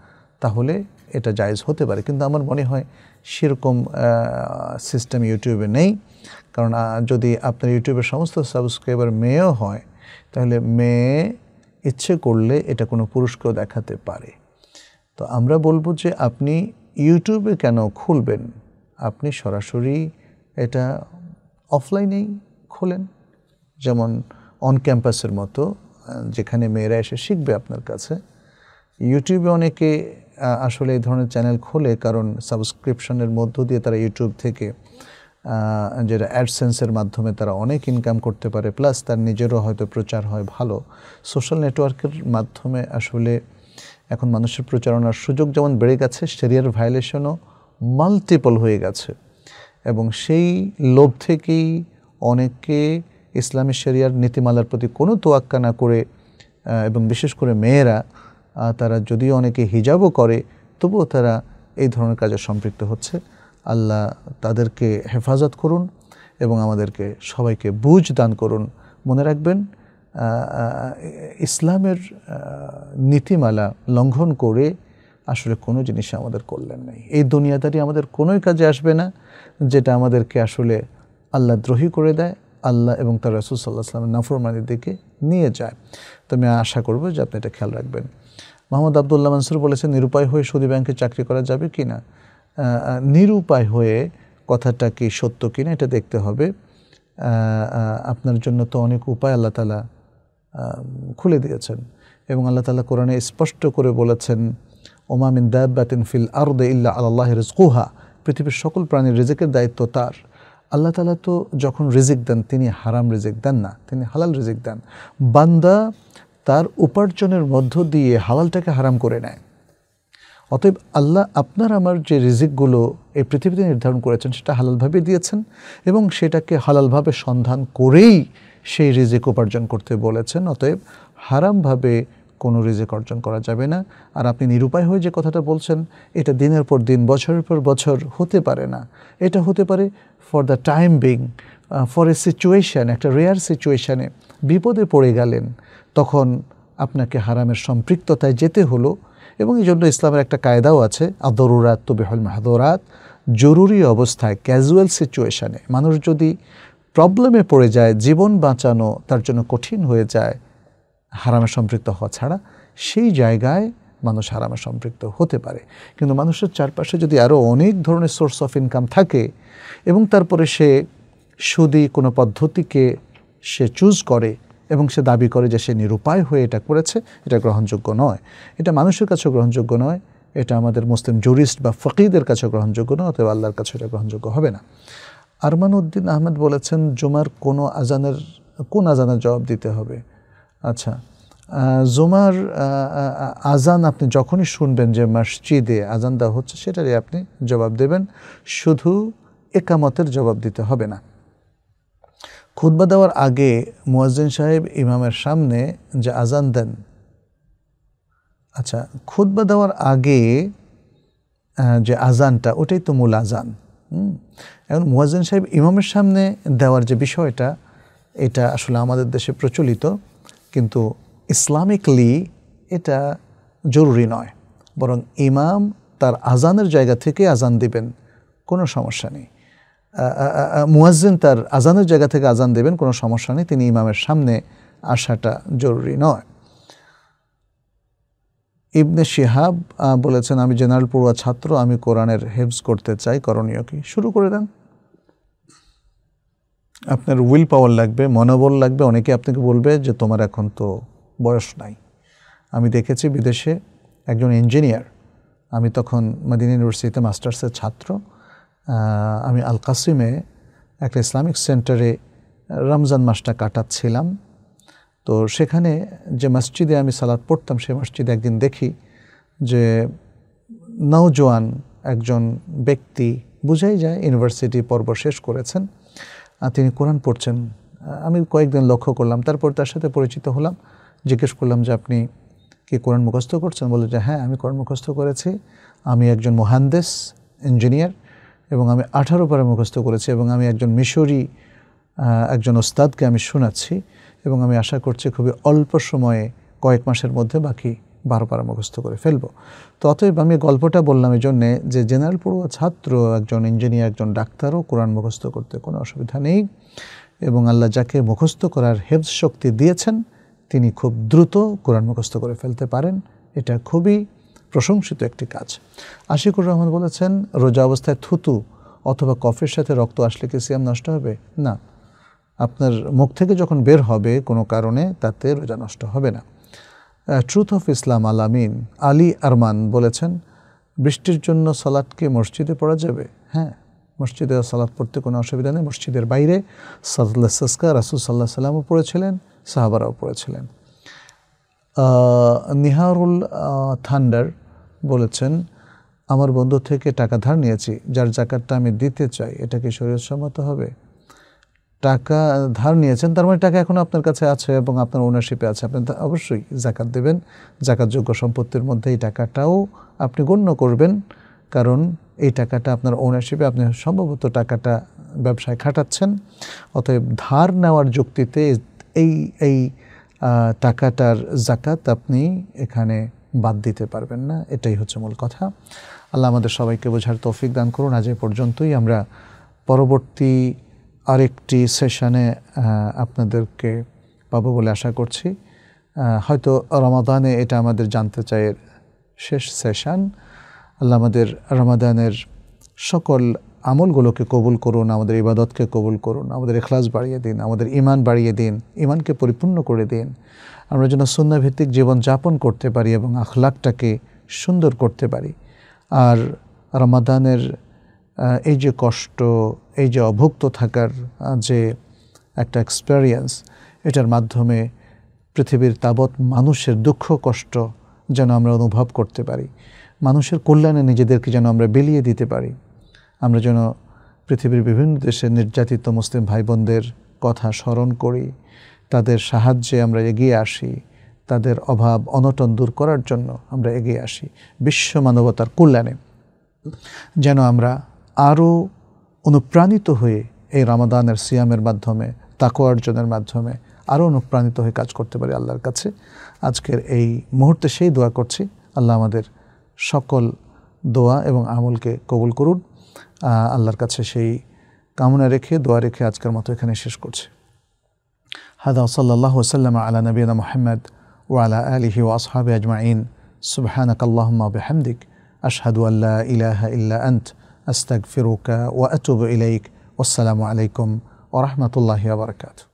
তাহলে এটা জায়জ হতে পারে কিন্তু আমার মনে হয় সেরকম সিস্টেম ইউটিউবে নেই কারণ যদি আপনার ইউটিউবের সমস্ত সাবস্ক্রাইবার মেয়েও হয় তাহলে মেয়ে ইচ্ছে করলে এটা কোনো পুরুষকেও দেখাতে পারে তো আমরা বলবো যে আপনি ইউটিউবে কেন খুলবেন আপনি সরাসরি এটা অফলাইনেই খোলেন যেমন অন ক্যাম্পাসের মতো যেখানে মেয়েরা এসে শিখবে আপনার কাছে ইউটিউবে অনেকে আসলে এই ধরনের চ্যানেল খোলে কারণ সাবস্ক্রিপশনের মধ্য দিয়ে তারা ইউটিউব থেকে যেটা অ্যাডসেন্সের মাধ্যমে তারা অনেক ইনকাম করতে পারে প্লাস তার নিজেরও হয়তো প্রচার হয় ভালো সোশ্যাল নেটওয়ার্কের মাধ্যমে আসলে এখন মানুষের প্রচারণার সুযোগ যেমন বেড়ে গেছে সেরিয়ার ভায়োলেশনও মাল্টিপল হয়ে গেছে এবং সেই লোভ থেকেই অনেকে ইসলামী শরিয়ার নীতিমালার প্রতি কোনো তোয়াক্কা না করে এবং বিশেষ করে মেয়েরা তারা যদিও অনেকে হিজাবও করে তবুও তারা এই ধরনের কাজে সম্পৃক্ত হচ্ছে আল্লাহ তাদেরকে হেফাজত করুন এবং আমাদেরকে সবাইকে বুঝ দান করুন মনে রাখবেন ইসলামের নীতিমালা লঙ্ঘন করে আসলে কোনো জিনিস আমাদের কল্যাণ নেই এই দুনিয়াদারি আমাদের কোনোই কাজে আসবে না যেটা আমাদেরকে আসলে আল্লাহ দ্রোহী করে দেয় আল্লাহ এবং তার রাসুল সাল্লাহ সাল্লামের নাফরমানির দিকে নিয়ে যায় তো আমি আশা করবো যে আপনি এটা খেয়াল রাখবেন মোহাম্মদ আবদুল্লাহ মানসুর বলেছেন নিরুপায় হয়ে সৌদি ব্যাংকে চাকরি করা যাবে কি না নিরুপায় হয়ে কথাটা কি সত্য কি না এটা দেখতে হবে আপনার জন্য তো অনেক উপায় আল্লাহ তালা খুলে দিয়েছেন এবং আল্লাহ তালা কোরআনে স্পষ্ট করে বলেছেন ওমা মিন দাব্বাতিন ফিল আরদে ইল্লা আল্লাহ রিজকুহা পৃথিবীর সকল প্রাণীর রিজিকের দায়িত্ব তার আল্লাহ তালা তো যখন রিজিক দেন তিনি হারাম রিজিক দেন না তিনি হালাল রিজিক দেন বান্দা তার উপার্জনের মধ্য দিয়ে হালালটাকে হারাম করে নেয় অতএব আল্লাহ আপনার আমার যে রিজিকগুলো এই পৃথিবীতে নির্ধারণ করেছেন সেটা হালালভাবে দিয়েছেন এবং সেটাকে হালালভাবে সন্ধান করেই সেই রিজিক উপার্জন করতে বলেছেন অতএব হারামভাবে কোনো রিজেক অর্জন করা যাবে না আর আপনি নিরুপায় হয়ে যে কথাটা বলছেন এটা দিনের পর দিন বছরের পর বছর হতে পারে না এটা হতে পারে for the time being for a situation একটা রেয়ার সিচুয়েশানে বিপদে পড়ে গেলেন তখন আপনাকে হারামের সম্পৃক্ততায় যেতে হলো এবং এই জন্য ইসলামের একটা কায়দাও আছে আদরুরাত তবিহল মাহাদরাত জরুরি অবস্থায় ক্যাজুয়াল সিচুয়েশানে মানুষ যদি প্রবলেমে পড়ে যায় জীবন বাঁচানো তার জন্য কঠিন হয়ে যায় হারামে সম্পৃক্ত হওয়া ছাড়া সেই জায়গায় মানুষ হারামে সম্পৃক্ত হতে পারে কিন্তু মানুষের চারপাশে যদি আরও অনেক ধরনের সোর্স অফ ইনকাম থাকে এবং তারপরে সে সুদি কোনো পদ্ধতিকে সে চুজ করে এবং সে দাবি করে যে সে নিরুপায় হয়ে এটা করেছে এটা গ্রহণযোগ্য নয় এটা মানুষের কাছে গ্রহণযোগ্য নয় এটা আমাদের মুসলিম জুরিস্ট বা ফকিদের কাছে গ্রহণযোগ্য নয় অথবা আল্লাহর কাছে এটা গ্রহণযোগ্য হবে না আরমান উদ্দিন আহমেদ বলেছেন জুমার কোনো আজানের কোন আজানের জবাব দিতে হবে আচ্ছা জুমার আজান আপনি যখনই শুনবেন যে মসজিদে আজান দেওয়া হচ্ছে সেটারই আপনি জবাব দেবেন শুধু একামতের জবাব দিতে হবে না খুদ্া দেওয়ার আগে মুয়াজ্জিন সাহেব ইমামের সামনে যে আজান দেন আচ্ছা খুদ্া দেওয়ার আগে যে আজানটা ওটাই তো মূল আজান এখন মুয়াজ্জিন সাহেব ইমামের সামনে দেওয়ার যে বিষয়টা এটা আসলে আমাদের দেশে প্রচলিত কিন্তু ইসলামিকলি এটা জরুরি নয় বরং ইমাম তার আজানের জায়গা থেকে আজান দিবেন কোনো সমস্যা নেই মুয়াজ্জিন তার আজানের জায়গা থেকে আজান দেবেন কোনো সমস্যা নেই তিনি ইমামের সামনে আসাটা জরুরি নয় ইবনে শিহাব বলেছেন আমি জেনারেল পড়ুয়া ছাত্র আমি কোরআনের হেফজ করতে চাই করণীয় কি শুরু করে দেন আপনার উইল পাওয়ার লাগবে মনোবল লাগবে অনেকে আপনাকে বলবে যে তোমার এখন তো বয়স নাই আমি দেখেছি বিদেশে একজন ইঞ্জিনিয়ার আমি তখন মাদিনা ইউনিভার্সিটিতে মাস্টার্সের ছাত্র আমি আল কাসিমে একটা ইসলামিক সেন্টারে রমজান মাসটা কাটাচ্ছিলাম তো সেখানে যে মসজিদে আমি সালাদ পড়তাম সেই মসজিদে একদিন দেখি যে নওজোয়ান একজন ব্যক্তি বুঝাই যায় ইউনিভার্সিটি পর্ব শেষ করেছেন তিনি কোরআন পড়ছেন আমি কয়েকদিন লক্ষ্য করলাম তারপর তার সাথে পরিচিত হলাম জিজ্ঞেস করলাম যে আপনি কি কোরআন মুখস্থ করছেন বলে যে হ্যাঁ আমি কোরআন মুখস্থ করেছি আমি একজন মহান্দেস ইঞ্জিনিয়ার এবং আমি আঠারো পারে মুখস্থ করেছি এবং আমি একজন মিশরি একজন ওস্তাদকে আমি শোনাচ্ছি এবং আমি আশা করছি খুবই অল্প সময়ে কয়েক মাসের মধ্যে বাকি বারবার মুখস্থ করে ফেলবো তো অতএব আমি গল্পটা বললাম এই জন্যে যে জেনারেল পড়ুয়া ছাত্র একজন ইঞ্জিনিয়ার একজন ডাক্তারও কোরআন মুখস্থ করতে কোনো অসুবিধা নেই এবং আল্লাহ যাকে মুখস্থ করার হেফজ শক্তি দিয়েছেন তিনি খুব দ্রুত কোরআন মুখস্থ করে ফেলতে পারেন এটা খুবই প্রশংসিত একটি কাজ আশিকুর রহমান বলেছেন রোজা অবস্থায় থুতু অথবা কফের সাথে রক্ত আসলে কি সিয়াম নষ্ট হবে না আপনার মুখ থেকে যখন বের হবে কোনো কারণে তাতে রোজা নষ্ট হবে না ট্রুথ অফ ইসলাম আলামিন আলী আরমান বলেছেন বৃষ্টির জন্য সালাদকে মসজিদে পড়া যাবে হ্যাঁ মসজিদে সালাদ পড়তে কোনো অসুবিধা নেই মসজিদের বাইরে সাদুল্লাহ সাসকা রাসুল সাল্লাহ সাল্লামও পড়েছিলেন সাহাবারাও পড়েছিলেন নিহারুল থান্ডার বলেছেন আমার বন্ধু থেকে টাকা ধার নিয়েছি যার জাকাতটা আমি দিতে চাই এটা কি সম্মত হবে টাকা ধার নিয়েছেন তার মানে টাকা এখন আপনার কাছে আছে এবং আপনার ওনারশিপে আছে আপনি অবশ্যই জাকাত দেবেন জাকাতযোগ্য সম্পত্তির মধ্যে এই টাকাটাও আপনি গণ্য করবেন কারণ এই টাকাটা আপনার ওনারশিপে আপনি সম্ভবত টাকাটা ব্যবসায় খাটাচ্ছেন অতএব ধার নেওয়ার যুক্তিতে এই এই টাকাটার জাকাত আপনি এখানে বাদ দিতে পারবেন না এটাই হচ্ছে মূল কথা আল্লাহ আমাদের সবাইকে বোঝার তৌফিক দান করুন আজ এ পর্যন্তই আমরা পরবর্তী আরেকটি সেশনে আপনাদেরকে পাবো বলে আশা করছি হয়তো রমাদানে এটা আমাদের জানতে চায়ের শেষ সেশন আল্লাহ আমাদের রমাদানের সকল আমলগুলোকে কবুল করুন আমাদের ইবাদতকে কবুল করুন আমাদের এখলাস বাড়িয়ে দিন আমাদের ইমান বাড়িয়ে দিন ইমানকে পরিপূর্ণ করে দিন আমরা যেন সুন্নাভিত্তিক জীবনযাপন করতে পারি এবং আখলাকটাকে সুন্দর করতে পারি আর রমাদানের এই যে কষ্ট এই যে অভুক্ত থাকার যে একটা এক্সপেরিয়েন্স এটার মাধ্যমে পৃথিবীর তাবৎ মানুষের দুঃখ কষ্ট যেন আমরা অনুভব করতে পারি মানুষের কল্যাণে নিজেদেরকে যেন আমরা বিলিয়ে দিতে পারি আমরা যেন পৃথিবীর বিভিন্ন দেশে নির্যাতিত মুসলিম ভাই বোনদের কথা স্মরণ করি তাদের সাহায্যে আমরা এগিয়ে আসি তাদের অভাব অনটন দূর করার জন্য আমরা এগিয়ে আসি বিশ্ব মানবতার কল্যাণে যেন আমরা আরও অনুপ্রাণিত হয়ে এই রামাদানের সিয়ামের মাধ্যমে তাকো অর্জনের মাধ্যমে আরও অনুপ্রাণিত হয়ে কাজ করতে পারি আল্লাহর কাছে আজকের এই মুহূর্তে সেই দোয়া করছি আল্লাহ আমাদের সকল দোয়া এবং আমলকে কবুল করুন আল্লাহর কাছে সেই কামনা রেখে দোয়া রেখে আজকের মতো এখানে শেষ করছি হাদা সাল্লাহ সাল্লাম আলা নবীন মোহাম্মদ ও আলা আলিহি ও আসহাবে আজমাইন সুবহানাক আল্লাহমা বেহামদিক আশহাদু আল্লাহ ইলাহা ইল্লা আন্ত استغفرك واتوب اليك والسلام عليكم ورحمه الله وبركاته